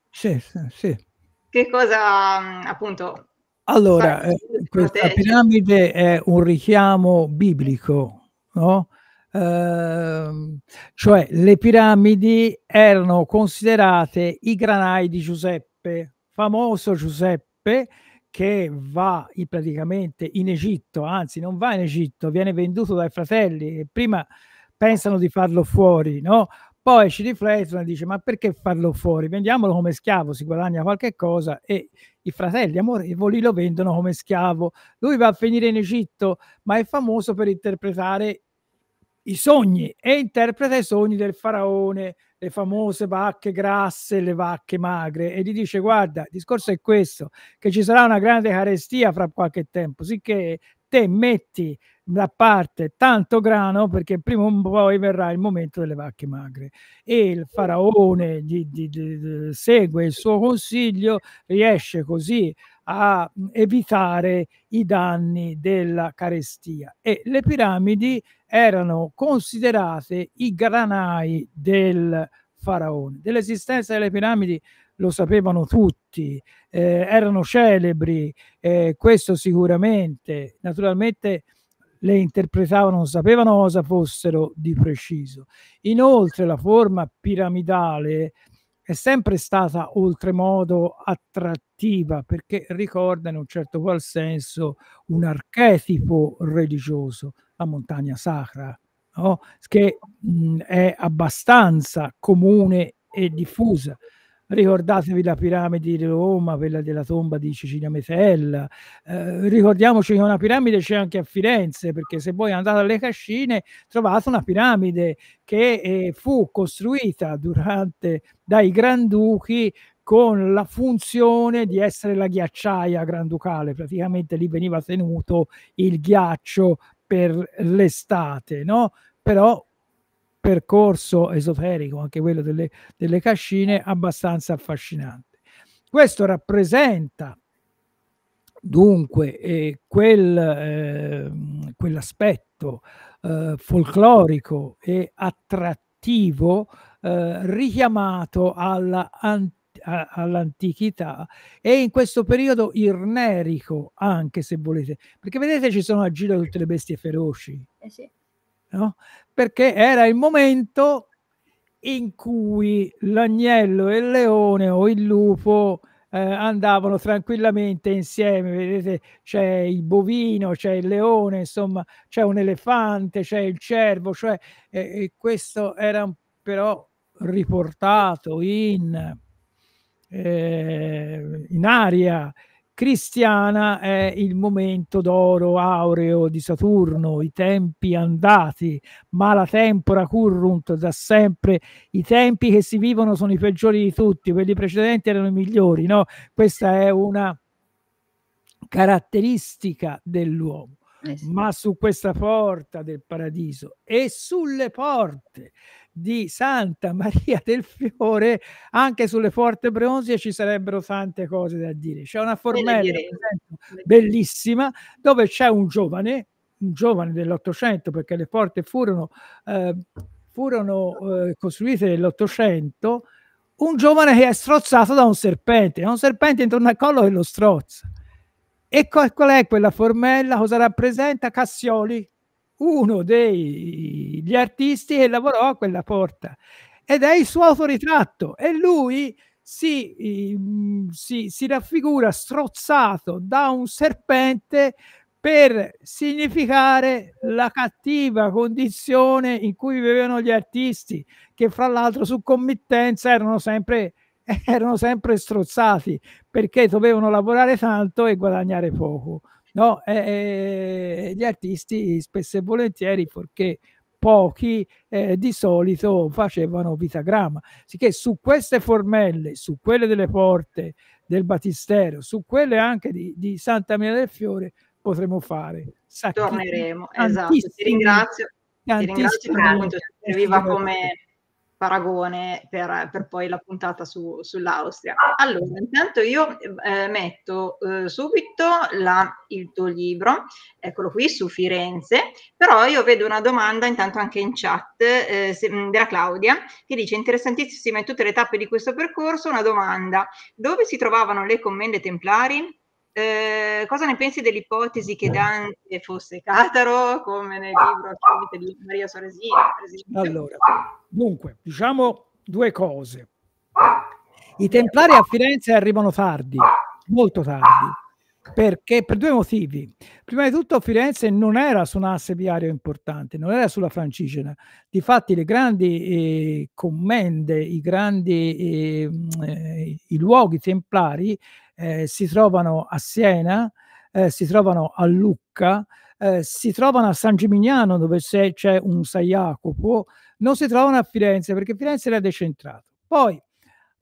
Sì, sì. Che cosa, mm, appunto, allora, eh, questa piramide è un richiamo biblico, no? Eh, cioè le piramidi erano considerate i granai di Giuseppe, famoso Giuseppe che va praticamente in Egitto, anzi non va in Egitto, viene venduto dai fratelli e prima pensano di farlo fuori, no? Poi ci riflettono e dice ma perché farlo fuori? Vendiamolo come schiavo, si guadagna qualche cosa e i fratelli amorevoli lo vendono come schiavo. Lui va a finire in Egitto, ma è famoso per interpretare i sogni e interpreta i sogni del faraone, le famose vacche grasse, le vacche magre e gli dice guarda, il discorso è questo, che ci sarà una grande carestia fra qualche tempo, sicché te metti da parte tanto grano perché prima o poi verrà il momento delle vacche magre e il faraone gli, gli, gli, segue il suo consiglio riesce così a evitare i danni della carestia e le piramidi erano considerate i granai del faraone dell'esistenza delle piramidi lo sapevano tutti, eh, erano celebri, eh, questo sicuramente, naturalmente le interpretavano, sapevano cosa fossero di preciso. Inoltre la forma piramidale è sempre stata oltremodo attrattiva perché ricorda in un certo qual senso un archetipo religioso, la montagna sacra, no? che mh, è abbastanza comune e diffusa ricordatevi la piramide di Roma, quella della tomba di Cecilia Metella, eh, ricordiamoci che una piramide c'è anche a Firenze, perché se voi andate alle cascine trovate una piramide che eh, fu costruita durante, dai granduchi con la funzione di essere la ghiacciaia granducale, praticamente lì veniva tenuto il ghiaccio per l'estate, no? Però percorso esoterico, anche quello delle, delle cascine, abbastanza affascinante. Questo rappresenta dunque eh, quel, eh, quell'aspetto eh, folclorico e attrattivo eh, richiamato all'antichità e in questo periodo irnerico anche se volete perché vedete ci sono a giro tutte le bestie feroci eh sì no? perché era il momento in cui l'agnello e il leone o il lupo eh, andavano tranquillamente insieme. Vedete, c'è il bovino, c'è il leone, insomma, c'è un elefante, c'è il cervo, cioè eh, questo era però riportato in, eh, in aria cristiana è il momento d'oro aureo di Saturno, i tempi andati, ma la tempora currunt da sempre, i tempi che si vivono sono i peggiori di tutti, quelli precedenti erano i migliori, no? Questa è una caratteristica dell'uomo. Eh sì. Ma su questa porta del paradiso e sulle porte di Santa Maria del Fiore, anche sulle Forte Bronzie ci sarebbero tante cose da dire. C'è una formella bellissima dove c'è un giovane, un giovane dell'Ottocento, perché le porte furono, eh, furono eh, costruite nell'Ottocento, un giovane che è strozzato da un serpente, ha un serpente intorno al collo che lo strozza. E qual è quella formella? Cosa rappresenta? Cassioli, uno degli artisti che lavorò a quella porta ed è il suo autoritratto e lui si, ehm, si, si raffigura strozzato da un serpente per significare la cattiva condizione in cui vivevano gli artisti che fra l'altro su committenza erano sempre erano sempre strozzati perché dovevano lavorare tanto e guadagnare poco. No? E, eh, e eh, gli artisti spesso e volentieri, perché pochi eh, di solito facevano pitagramma. Sicché su queste formelle, su quelle delle porte del Battistero, su quelle anche di, di Santa Maria del Fiore, potremo fare. Sacchini, Torneremo, esatto. Ti ringrazio, ti ringrazio per la viva come paragone per, per poi la puntata su, sull'Austria. Ah. Allora, intanto io eh, metto eh, subito la, il tuo libro, eccolo qui, su Firenze, però io vedo una domanda intanto anche in chat eh, se, mm, della Claudia che dice interessantissima in tutte le tappe di questo percorso, una domanda, dove si trovavano le commende templari? Eh, cosa ne pensi dell'ipotesi che eh. Dante eh, fosse cataro, come nel ah. libro di Maria Soresina, per esempio? Allora, dunque, diciamo due cose. I templari a Firenze arrivano tardi, molto tardi, perché per due motivi. Prima di tutto Firenze non era su un asse viario importante, non era sulla francigena. Difatti le grandi eh, commende, i grandi ehm, eh, i luoghi templari eh, si trovano a Siena, eh, si trovano a Lucca, eh, si trovano a San Gimignano dove c'è un San Jacopo, non si trovano a Firenze perché Firenze era decentrato. Poi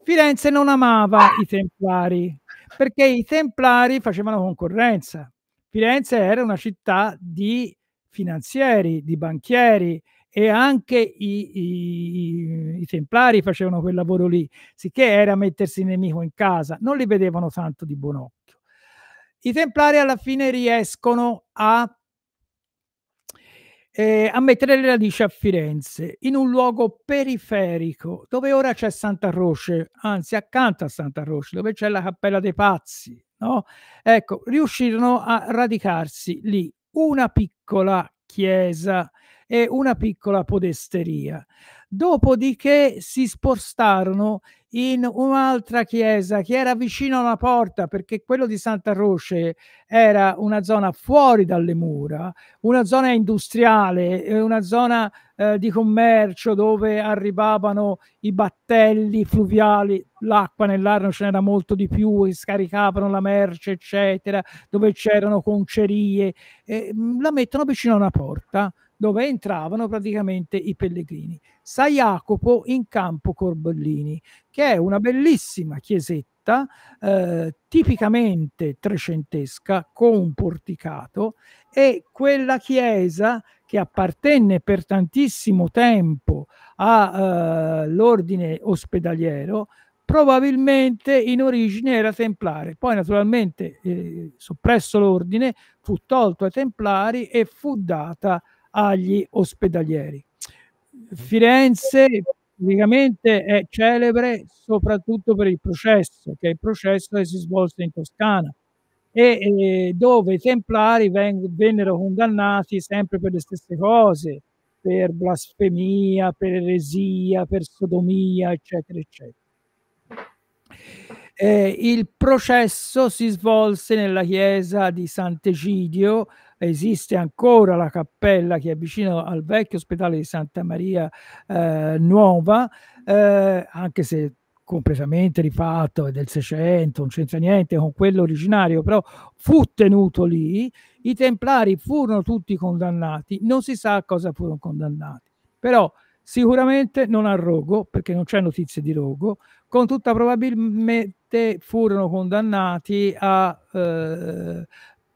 Firenze non amava i Templari perché i Templari facevano concorrenza. Firenze era una città di finanzieri, di banchieri, e anche i, i, i, templari facevano quel lavoro lì, sicché era mettersi il nemico in casa, non li vedevano tanto di buon occhio. I templari alla fine riescono a, eh, a mettere le radici a Firenze, in un luogo periferico, dove ora c'è Santa Croce, anzi accanto a Santa Croce, dove c'è la Cappella dei Pazzi. No? Ecco, riuscirono a radicarsi lì una piccola chiesa e una piccola podesteria. Dopodiché si spostarono in un'altra chiesa che era vicino a una porta, perché quello di Santa Croce era una zona fuori dalle mura, una zona industriale, eh, una zona eh, di commercio dove arrivavano i battelli fluviali, l'acqua nell'Arno ce n'era molto di più, scaricavano la merce, eccetera, dove c'erano concerie. Eh, la mettono vicino a una porta dove entravano praticamente i pellegrini. San Jacopo in campo Corbellini, che è una bellissima chiesetta eh, tipicamente trecentesca con un porticato e quella chiesa che appartenne per tantissimo tempo all'ordine eh, ospedaliero probabilmente in origine era templare. Poi naturalmente eh, soppresso l'ordine, fu tolto ai templari e fu data agli ospedalieri. Firenze praticamente è celebre soprattutto per il processo, che è il processo che si svolse in Toscana e eh, dove i templari vennero condannati sempre per le stesse cose, per blasfemia, per eresia, per sodomia, eccetera, eccetera. Eh, il processo si svolse nella chiesa di Sant'Egidio esiste ancora la cappella che è vicino al vecchio ospedale di Santa Maria eh, Nuova, eh, anche se completamente rifatto, è del Seicento, non c'entra niente con quello originario, però fu tenuto lì, i templari furono tutti condannati, non si sa a cosa furono condannati, però sicuramente non a rogo, perché non c'è notizia di rogo, con tutta probabilmente furono condannati a eh,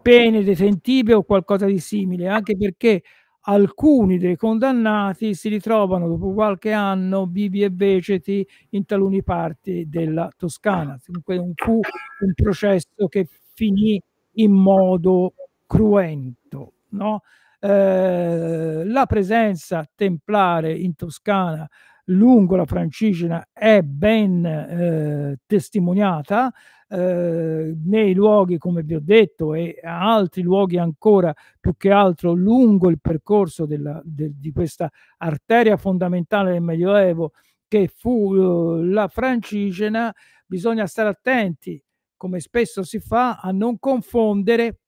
pene detentive o qualcosa di simile, anche perché alcuni dei condannati si ritrovano dopo qualche anno vivi e beceti in taluni parti della Toscana. Dunque un, un processo che finì in modo cruento. No? Eh, la presenza templare in Toscana lungo la francigena è ben eh, testimoniata eh, nei luoghi, come vi ho detto, e altri luoghi ancora più che altro lungo il percorso della, de, di questa arteria fondamentale del Medioevo che fu eh, la francigena, bisogna stare attenti, come spesso si fa, a non confondere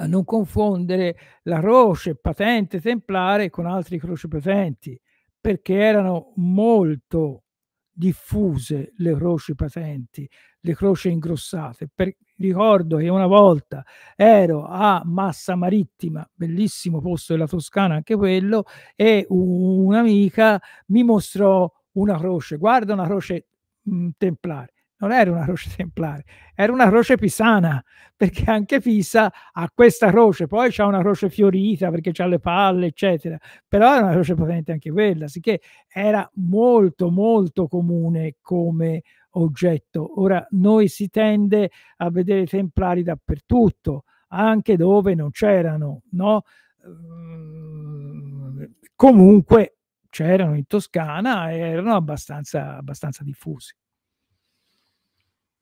a non confondere la croce patente templare con altri croci patenti perché erano molto diffuse le croci patenti, le croci ingrossate. Per, ricordo che una volta ero a Massa Marittima, bellissimo posto della Toscana anche quello, e un'amica mi mostrò una croce, guarda una croce mh, templare non era una croce templare, era una croce pisana, perché anche Pisa ha questa croce, poi c'è una croce fiorita perché ha le palle, eccetera, però era una croce potente anche quella, sicché era molto molto comune come oggetto. Ora noi si tende a vedere templari dappertutto, anche dove non c'erano, no? Ehm, comunque c'erano in Toscana e erano abbastanza, abbastanza diffusi.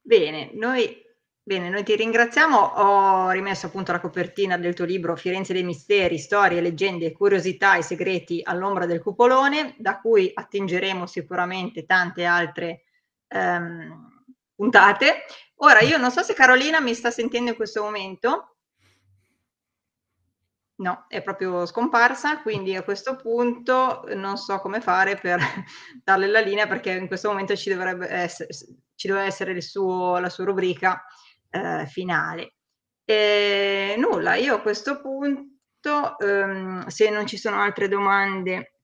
Bene, noi Bene, noi ti ringraziamo. Ho rimesso appunto la copertina del tuo libro Firenze dei misteri, storie, leggende, curiosità e segreti all'ombra del cupolone, da cui attingeremo sicuramente tante altre ehm, puntate. Ora, io non so se Carolina mi sta sentendo in questo momento. No, è proprio scomparsa, quindi a questo punto non so come fare per darle la linea perché in questo momento ci dovrebbe essere, ci doveva essere suo, la sua rubrica eh, finale. E nulla, io a questo punto, ehm, se non ci sono altre domande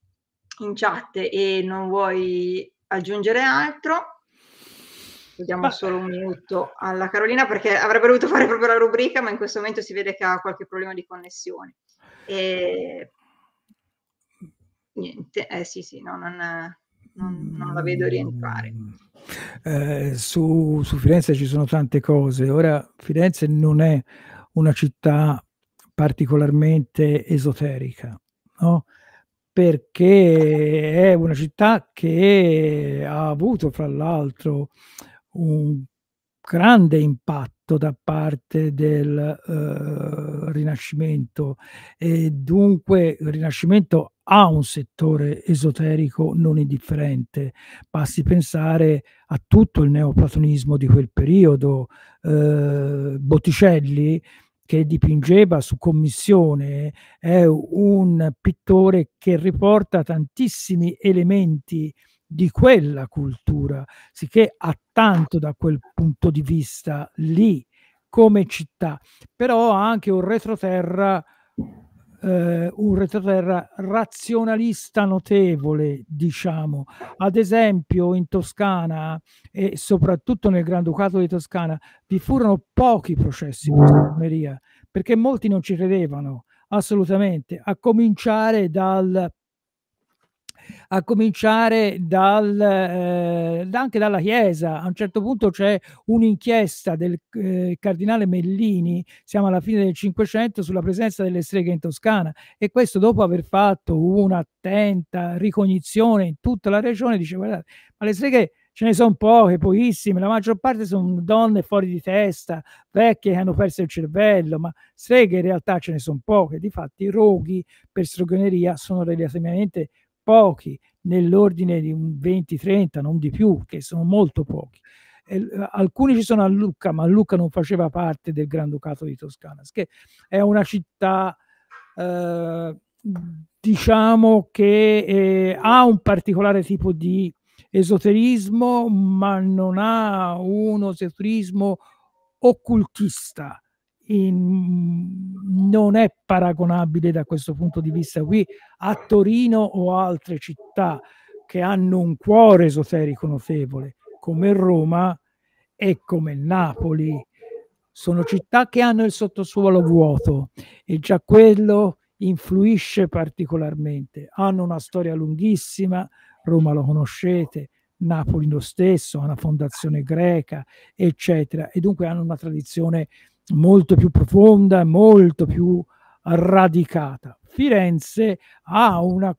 in chat e non vuoi aggiungere altro, diamo Ma... solo un minuto alla Carolina perché avrebbe dovuto fare proprio la rubrica, ma in questo momento si vede che ha qualche problema di connessione. E... Niente, eh sì, sì, no, non, non, non, la vedo rientrare. Eh, su, su Firenze ci sono tante cose. Ora, Firenze non è una città particolarmente esoterica, no? perché è una città che ha avuto, fra l'altro, un grande impatto da parte del eh, Rinascimento e dunque il Rinascimento ha un settore esoterico non indifferente. Basti pensare a tutto il neoplatonismo di quel periodo. Eh, Botticelli, che dipingeva su commissione, è un pittore che riporta tantissimi elementi di quella cultura, sicché ha tanto da quel punto di vista lì come città, però ha anche un retroterra, eh, un retroterra razionalista notevole, diciamo. Ad esempio in Toscana e soprattutto nel Granducato di Toscana vi furono pochi processi in gendarmeria perché molti non ci credevano assolutamente, a cominciare dal a cominciare dal, eh, anche dalla Chiesa. A un certo punto c'è un'inchiesta del eh, cardinale Mellini, siamo alla fine del Cinquecento, sulla presenza delle streghe in Toscana e questo dopo aver fatto un'attenta ricognizione in tutta la regione dice guardate, ma le streghe ce ne sono poche, pochissime, la maggior parte sono donne fuori di testa, vecchie che hanno perso il cervello, ma streghe in realtà ce ne sono poche, di difatti i roghi per stregoneria sono relativamente pochi, nell'ordine di un 20-30, non di più, che sono molto pochi. E, eh, alcuni ci sono a Lucca, ma Lucca non faceva parte del Granducato di Toscana, che è una città, eh, diciamo, che eh, ha un particolare tipo di esoterismo, ma non ha un esoterismo occultista Ehm, non è paragonabile da questo punto di vista qui a Torino o altre città che hanno un cuore esoterico notevole come Roma e come Napoli. Sono città che hanno il sottosuolo vuoto e già quello influisce particolarmente. Hanno una storia lunghissima, Roma lo conoscete, Napoli lo stesso, ha una fondazione greca, eccetera, e dunque hanno una tradizione molto più profonda, e molto più radicata. Firenze ha una,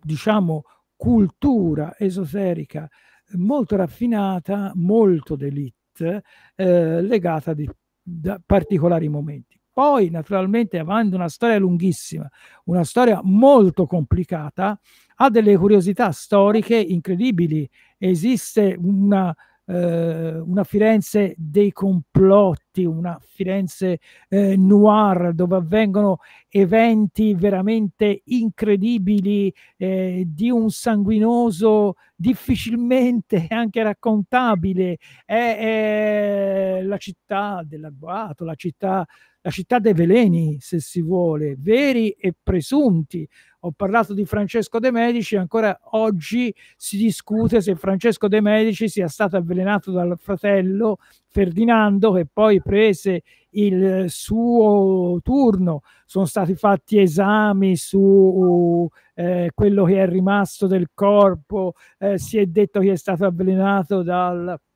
diciamo, cultura esoterica molto raffinata, molto d'elite, eh, legata a particolari momenti. Poi, naturalmente, avendo una storia lunghissima, una storia molto complicata, ha delle curiosità storiche incredibili. Esiste una eh, una Firenze dei complotti, una Firenze eh, noir dove avvengono eventi veramente incredibili eh, di un sanguinoso difficilmente anche raccontabile. È, è la città dell'agguato, la città la città dei veleni, se si vuole, veri e presunti. Ho parlato di Francesco De Medici, ancora oggi si discute se Francesco De Medici sia stato avvelenato dal fratello Ferdinando che poi prese il suo turno. Sono stati fatti esami su eh, quello che è rimasto del corpo, eh, si è detto che è stato avvelenato dal fratello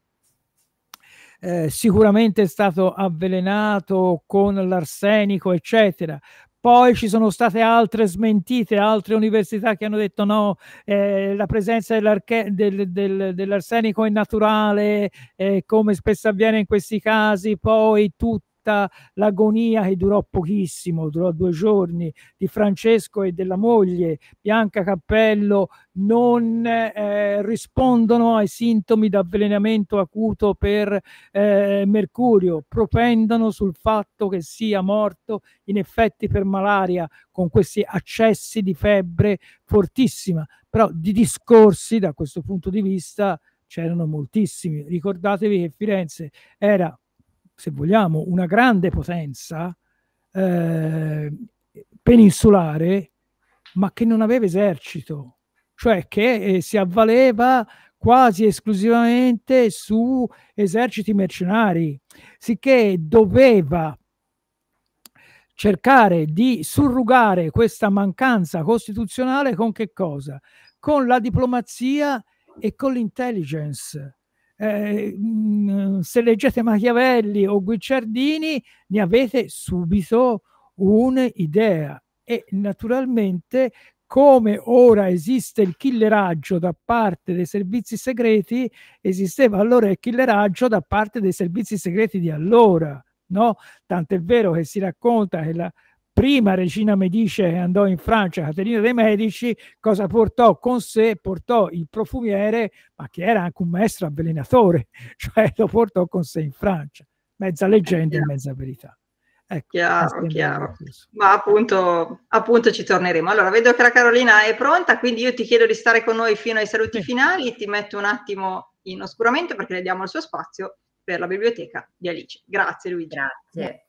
eh, sicuramente è stato avvelenato con l'arsenico, eccetera. Poi ci sono state altre smentite, altre università che hanno detto no, eh, la presenza del, del, dell'arsenico è naturale, eh, come spesso avviene in questi casi, poi tutto tutta l'agonia che durò pochissimo, durò due giorni, di Francesco e della moglie Bianca Cappello non eh, rispondono ai sintomi di avvelenamento acuto per eh, mercurio, propendono sul fatto che sia morto in effetti per malaria con questi accessi di febbre fortissima, però di discorsi da questo punto di vista c'erano moltissimi. Ricordatevi che Firenze era se vogliamo, una grande potenza eh, peninsulare, ma che non aveva esercito, cioè che eh, si avvaleva quasi esclusivamente su eserciti mercenari, sicché doveva cercare di surrugare questa mancanza costituzionale con che cosa? Con la diplomazia e con l'intelligence. Eh, mm, se leggete Machiavelli o Guicciardini ne avete subito un'idea e naturalmente come ora esiste il killeraggio da parte dei servizi segreti, esisteva allora il killeraggio da parte dei servizi segreti di allora, no? Tant'è vero che si racconta che la prima Regina Medice andò in Francia, Caterina dei Medici, cosa portò con sé? Portò il profumiere, ma che era anche un maestro avvelenatore, cioè lo portò con sé in Francia. Mezza eh, leggenda e mezza verità. Ecco, chiaro, chiaro. Ma appunto, appunto, ci torneremo. Allora, vedo che la Carolina è pronta, quindi io ti chiedo di stare con noi fino ai saluti sì. finali, ti metto un attimo in oscuramento perché le diamo il suo spazio per la biblioteca di Alice. Grazie Luigi. Grazie.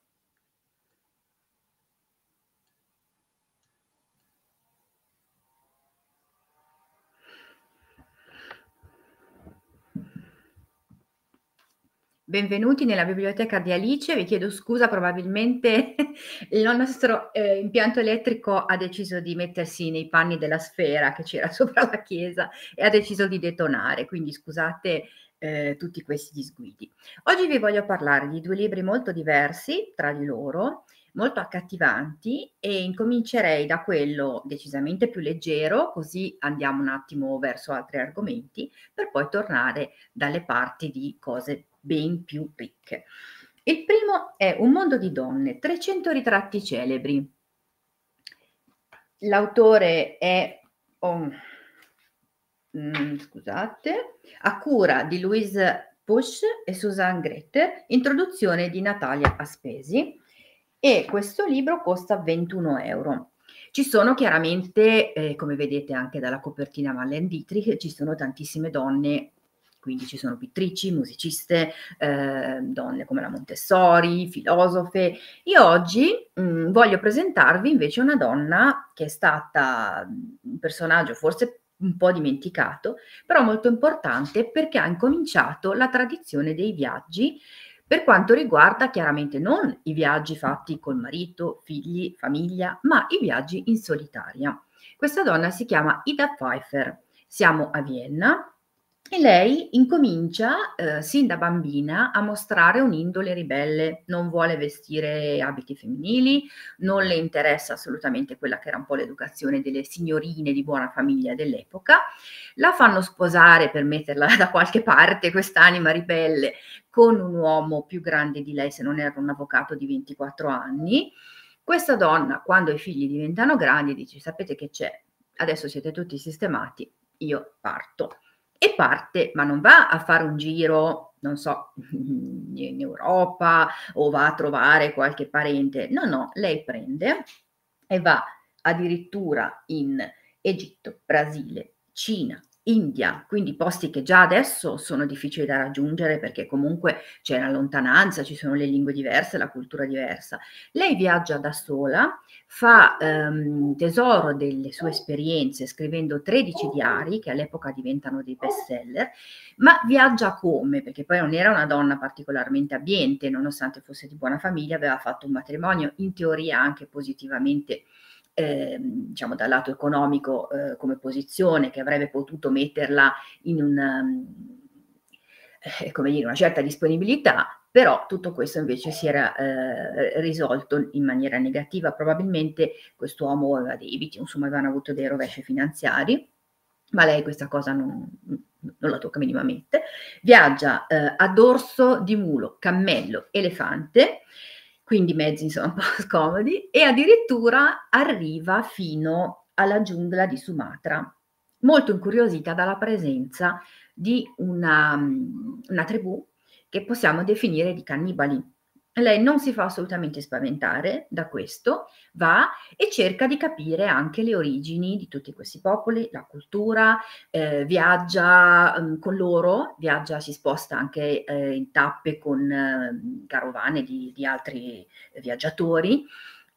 Benvenuti nella biblioteca di Alice, vi chiedo scusa, probabilmente il nostro eh, impianto elettrico ha deciso di mettersi nei panni della sfera che c'era sopra la chiesa e ha deciso di detonare, quindi scusate eh, tutti questi disguidi. Oggi vi voglio parlare di due libri molto diversi tra di loro, molto accattivanti e incomincerei da quello decisamente più leggero, così andiamo un attimo verso altri argomenti, per poi tornare dalle parti di cose più ben più ricche. Il primo è Un mondo di donne, 300 ritratti celebri. L'autore è... Oh, Mm, scusate, a cura di Louise Push e Susan Gretter, introduzione di Natalia Aspesi e questo libro costa 21 euro. Ci sono chiaramente, eh, come vedete anche dalla copertina Marlene Dietrich, ci sono tantissime donne quindi ci sono pittrici, musiciste, eh, donne come la Montessori, filosofe. Io oggi mh, mm, voglio presentarvi invece una donna che è stata un personaggio forse un po' dimenticato, però molto importante perché ha incominciato la tradizione dei viaggi per quanto riguarda chiaramente non i viaggi fatti col marito, figli, famiglia, ma i viaggi in solitaria. Questa donna si chiama Ida Pfeiffer. Siamo a Vienna e lei incomincia, eh, sin da bambina, a mostrare un'indole ribelle, non vuole vestire abiti femminili, non le interessa assolutamente quella che era un po' l'educazione delle signorine di buona famiglia dell'epoca, la fanno sposare per metterla da qualche parte, quest'anima ribelle, con un uomo più grande di lei, se non era un avvocato di 24 anni. Questa donna, quando i figli diventano grandi, dice, sapete che c'è, adesso siete tutti sistemati, io parto e parte, ma non va a fare un giro, non so, in Europa o va a trovare qualche parente. No, no, lei prende e va addirittura in Egitto, Brasile, Cina, India, quindi posti che già adesso sono difficili da raggiungere perché comunque c'è la lontananza, ci sono le lingue diverse, la cultura diversa. Lei viaggia da sola, fa ehm, tesoro delle sue esperienze scrivendo 13 diari che all'epoca diventano dei best seller, ma viaggia come? Perché poi non era una donna particolarmente abbiente, nonostante fosse di buona famiglia, aveva fatto un matrimonio in teoria anche positivamente eh, diciamo dal lato economico eh, come posizione che avrebbe potuto metterla in un, ehm, eh, come dire, una certa disponibilità, però tutto questo invece si era eh, risolto in maniera negativa, probabilmente quest'uomo aveva debiti, insomma avevano avuto dei rovesci finanziari, ma lei questa cosa non, non la tocca minimamente. Viaggia eh, a dorso di mulo, cammello, elefante, quindi i mezzi sono un po' scomodi, e addirittura arriva fino alla giungla di Sumatra, molto incuriosita dalla presenza di una, mm, una tribù che possiamo definire di cannibali lei non si fa assolutamente spaventare da questo, va e cerca di capire anche le origini di tutti questi popoli, la cultura, eh, viaggia mh, mm, con loro, viaggia, si sposta anche eh, in tappe con eh, carovane di, di altri viaggiatori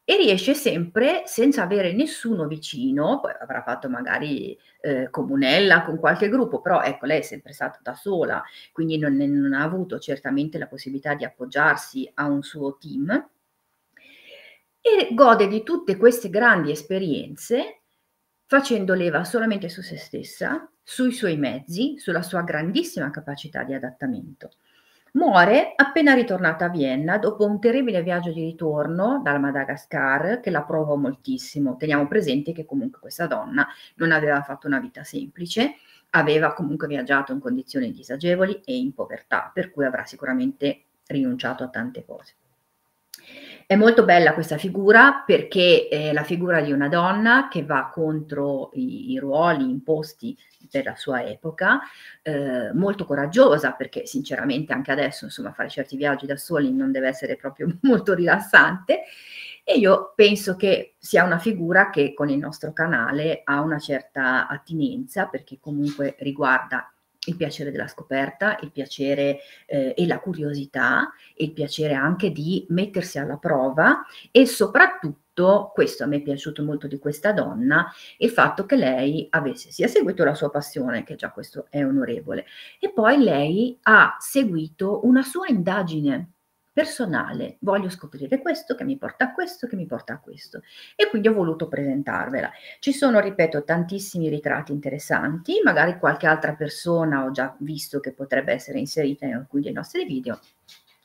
e riesce sempre senza avere nessuno vicino, poi avrà fatto magari eh, comunella con qualche gruppo, però ecco lei è sempre stata da sola, quindi non, non ha avuto certamente la possibilità di appoggiarsi a un suo team e gode di tutte queste grandi esperienze facendo leva solamente su se stessa, sui suoi mezzi, sulla sua grandissima capacità di adattamento. Muore appena ritornata a Vienna dopo un terribile viaggio di ritorno dal Madagascar che la provò moltissimo. Teniamo presente che comunque questa donna non aveva fatto una vita semplice, aveva comunque viaggiato in condizioni disagevoli e in povertà, per cui avrà sicuramente rinunciato a tante cose. È molto bella questa figura perché è la figura di una donna che va contro i, i ruoli imposti per la sua epoca, eh, molto coraggiosa perché sinceramente anche adesso insomma fare certi viaggi da soli non deve essere proprio molto rilassante e io penso che sia una figura che con il nostro canale ha una certa attinenza perché comunque riguarda il piacere della scoperta, il piacere eh, e la curiosità, il piacere anche di mettersi alla prova e soprattutto, questo a me è piaciuto molto di questa donna, il fatto che lei avesse sia seguito la sua passione, che già questo è onorevole, e poi lei ha seguito una sua indagine personale, voglio scoprire questo che mi porta a questo, che mi porta a questo. E quindi ho voluto presentarvela. Ci sono, ripeto, tantissimi ritratti interessanti, magari qualche altra persona ho già visto che potrebbe essere inserita in alcuni dei nostri video.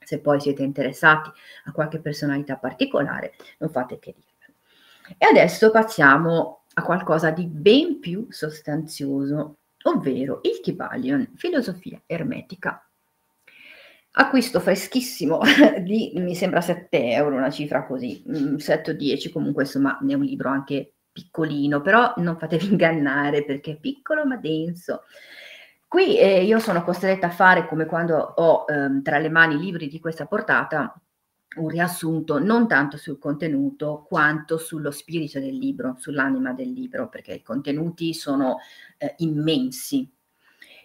Se poi siete interessati a qualche personalità particolare, non fate che dirvelo. E adesso passiamo a qualcosa di ben più sostanzioso, ovvero il Kibalion, filosofia ermetica acquisto freschissimo di, mi sembra 7 euro, una cifra così, 7 mm, o 10 comunque, insomma, è un libro anche piccolino, però non fatevi ingannare perché è piccolo ma denso. Qui eh, io sono costretta a fare, come quando ho eh, tra le mani libri di questa portata, un riassunto non tanto sul contenuto quanto sullo spirito del libro, sull'anima del libro, perché i contenuti sono eh, immensi,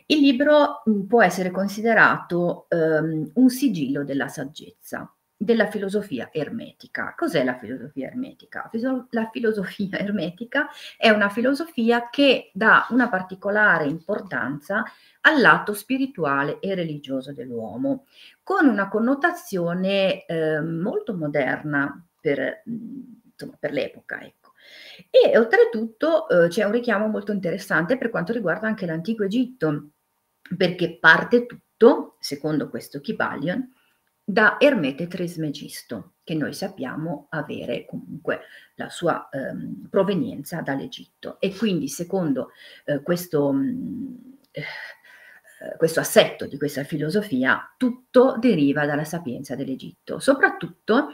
il libro mm, può essere considerato ehm, un sigillo della saggezza, della filosofia ermetica. Cos'è la filosofia ermetica? La filosofia ermetica è una filosofia che dà una particolare importanza all'atto spirituale e religioso dell'uomo, con una connotazione eh, molto moderna per, mm, insomma, per l'epoca. Ecco. E oltretutto eh, c'è un richiamo molto interessante per quanto riguarda anche l'antico Egitto perché parte tutto, secondo questo Kibalion, da Ermete Trismegisto, che noi sappiamo avere comunque la sua ehm, provenienza dall'Egitto. E quindi, secondo eh, questo, mh, mm, eh, questo assetto di questa filosofia, tutto deriva dalla sapienza dell'Egitto, soprattutto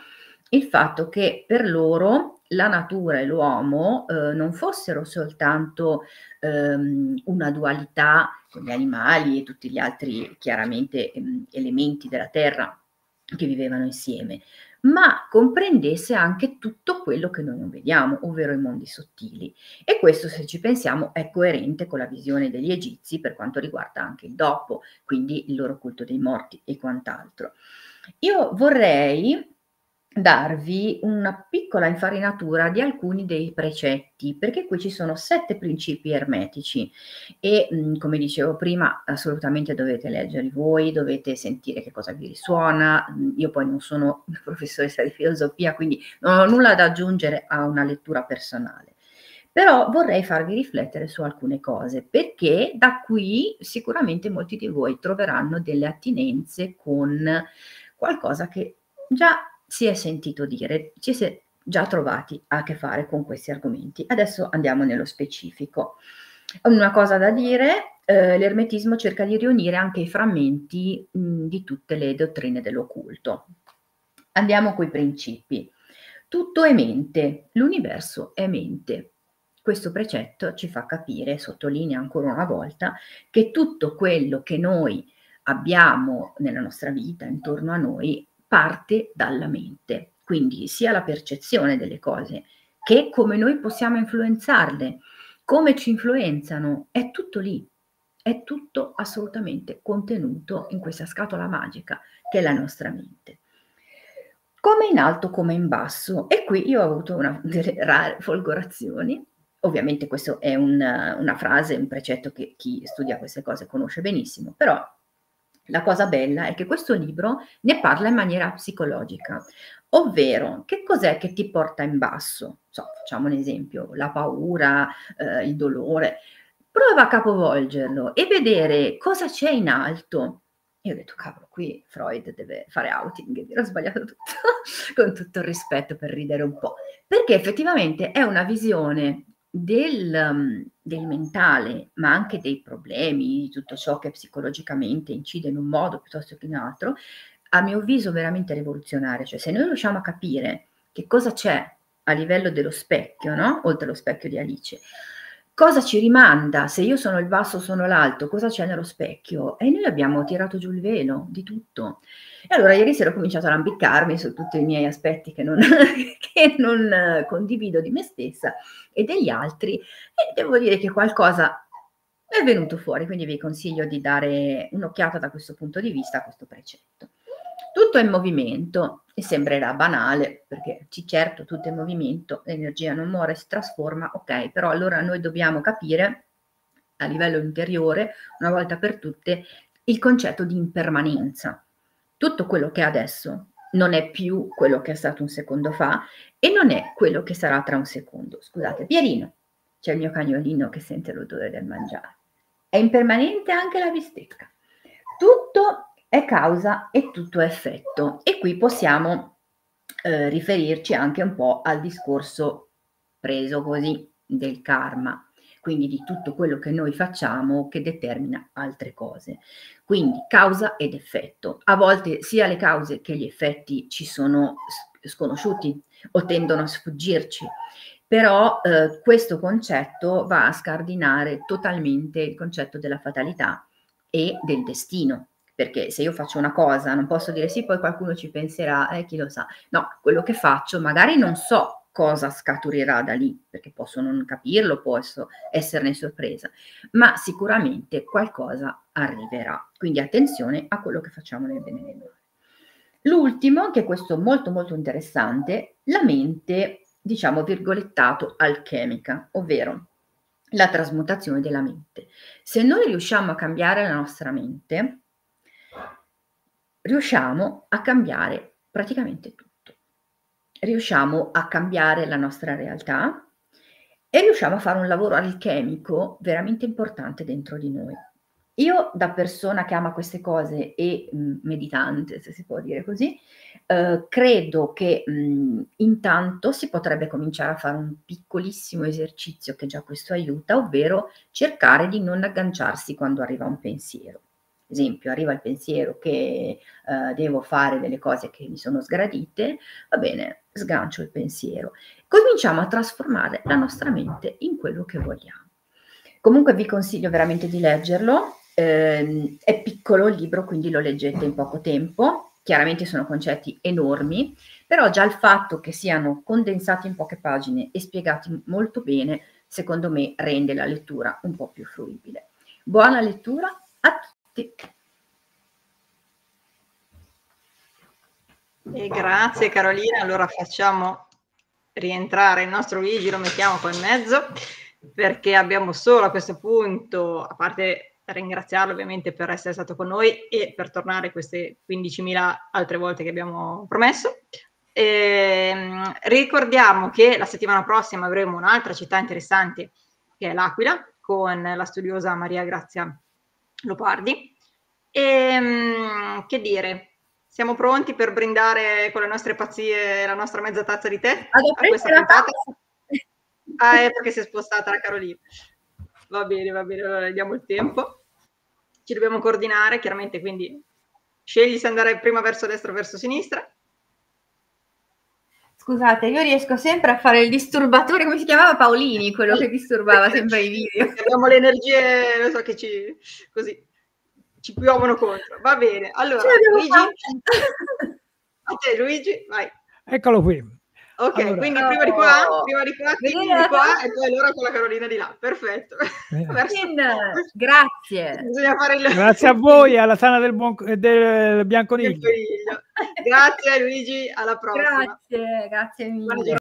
il fatto che per loro la natura e l'uomo eh, non fossero soltanto ehm, una dualità con gli animali e tutti gli altri chiaramente ehm, elementi della terra che vivevano insieme, ma comprendesse anche tutto quello che noi non vediamo, ovvero i mondi sottili. E questo, se ci pensiamo, è coerente con la visione degli egizi per quanto riguarda anche il dopo, quindi il loro culto dei morti e quant'altro. Io vorrei darvi una piccola infarinatura di alcuni dei precetti, perché qui ci sono sette principi ermetici e mm, come dicevo prima assolutamente dovete leggerli voi, dovete sentire che cosa vi risuona, mm, io poi non sono professoressa di filosofia, quindi non ho nulla da aggiungere a una lettura personale. Però vorrei farvi riflettere su alcune cose, perché da qui sicuramente molti di voi troveranno delle attinenze con qualcosa che già si è sentito dire, ci si è già trovati a che fare con questi argomenti. Adesso andiamo nello specifico. Una cosa da dire, eh, l'ermetismo cerca di riunire anche i frammenti mh, di tutte le dottrine dell'occulto. Andiamo coi principi. Tutto è mente, l'universo è mente. Questo precetto ci fa capire, sottolinea ancora una volta, che tutto quello che noi abbiamo nella nostra vita, intorno a noi, parte dalla mente, quindi sia la percezione delle cose che come noi possiamo influenzarle, come ci influenzano, è tutto lì, è tutto assolutamente contenuto in questa scatola magica che è la nostra mente. Come in alto, come in basso. E qui io ho avuto una, delle rare folgorazioni. Ovviamente questa è un, una frase, un precetto che chi studia queste cose conosce benissimo, però la cosa bella è che questo libro ne parla in maniera psicologica, ovvero che cos'è che ti porta in basso? So, facciamo un esempio, la paura, eh, il dolore. Prova a capovolgerlo e vedere cosa c'è in alto. Io ho detto, cavolo, qui Freud deve fare outing, ho sbagliato tutto, con tutto il rispetto per ridere un po', perché effettivamente è una visione del, ehm, del, mentale, ma anche dei problemi, di tutto ciò che psicologicamente incide in un modo piuttosto che in un altro, a mio avviso veramente rivoluzionario. Cioè, se noi riusciamo a capire che cosa c'è a livello dello specchio, no? oltre allo specchio di Alice, cosa ci rimanda? Se io sono il basso, sono l'alto, cosa c'è nello specchio? E noi abbiamo tirato giù il velo di tutto. E allora ieri sera ho cominciato a lambiccarmi su tutti i miei aspetti che non, che non eh, condivido di me stessa e degli altri e devo dire che qualcosa è venuto fuori, quindi vi consiglio di dare un'occhiata da questo punto di vista a questo precetto. Tutto è in movimento e sembrerà banale, perché sì, certo, tutto è in movimento, l'energia non muore, si trasforma, ok, però allora noi dobbiamo capire a livello interiore, una volta per tutte, il concetto di impermanenza. Tutto quello che è adesso non è più quello che è stato un secondo fa e non è quello che sarà tra un secondo. Scusate, Pierino, c'è il mio cagnolino che sente l'odore del mangiare. È impermanente anche la bistecca. Tutto è causa e tutto è effetto. E qui possiamo eh, riferirci anche un po' al discorso preso così del karma, quindi di tutto quello che noi facciamo che determina altre cose. Quindi causa ed effetto. A volte sia le cause che gli effetti ci sono sconosciuti o tendono a sfuggirci. Però eh, questo concetto va a scardinare totalmente il concetto della fatalità e del destino, perché se io faccio una cosa non posso dire sì, poi qualcuno ci penserà, eh, chi lo sa. No, quello che faccio magari non so cosa scaturirà da lì, perché posso non capirlo, posso esserne sorpresa, ma sicuramente qualcosa arriverà. Quindi attenzione a quello che facciamo nel bene e nel male. L'ultimo, che è questo molto molto interessante, la mente, diciamo, virgolettato alchemica, ovvero la trasmutazione della mente. Se noi riusciamo a cambiare la nostra mente, riusciamo a cambiare praticamente tutto. Riusciamo a cambiare la nostra realtà e riusciamo a fare un lavoro alchemico veramente importante dentro di noi. Io da persona che ama queste cose e mh, mm, meditante, se si può dire così, eh, credo che mh, mm, intanto si potrebbe cominciare a fare un piccolissimo esercizio che già questo aiuta, ovvero cercare di non agganciarsi quando arriva un pensiero esempio arriva il pensiero che eh, devo fare delle cose che mi sono sgradite, va bene, sgancio il pensiero. Cominciamo a trasformare la nostra mente in quello che vogliamo. Comunque vi consiglio veramente di leggerlo, eh, è piccolo il libro, quindi lo leggete in poco tempo, chiaramente sono concetti enormi, però già il fatto che siano condensati in poche pagine e spiegati molto bene, secondo me rende la lettura un po' più fruibile. Buona lettura a tutti! E grazie Carolina, allora facciamo rientrare il nostro Luigi, lo mettiamo qua in mezzo, perché abbiamo solo a questo punto, a parte ringraziarlo ovviamente per essere stato con noi e per tornare queste 15.000 altre volte che abbiamo promesso. Ehm, ricordiamo che la settimana prossima avremo un'altra città interessante che è l'Aquila con la studiosa Maria Grazia Lopardi e, ehm, che dire, siamo pronti per brindare con le nostre pazzie la nostra mezza tazza di tè? Vado a questa puntata? Ah, è ecco perché si è spostata la Carolina. Va bene, va bene, allora diamo il tempo. Ci dobbiamo coordinare, chiaramente, quindi scegli se andare prima verso destra o verso sinistra. Scusate, io riesco sempre a fare il disturbatore, come si chiamava Paolini, quello che disturbava sempre i video. Abbiamo le energie, lo so che ci... così ci piovono contro. Va bene, allora Luigi, a te Luigi, vai. Eccolo qui. Ok, allora, quindi prima di qua, prima di qua, quindi di qua e poi allora con la Carolina di là. Perfetto. grazie. Il... Grazie a voi, alla sana del, buon... del Bianconiglio. Grazie Luigi, alla prossima. Grazie, grazie mille.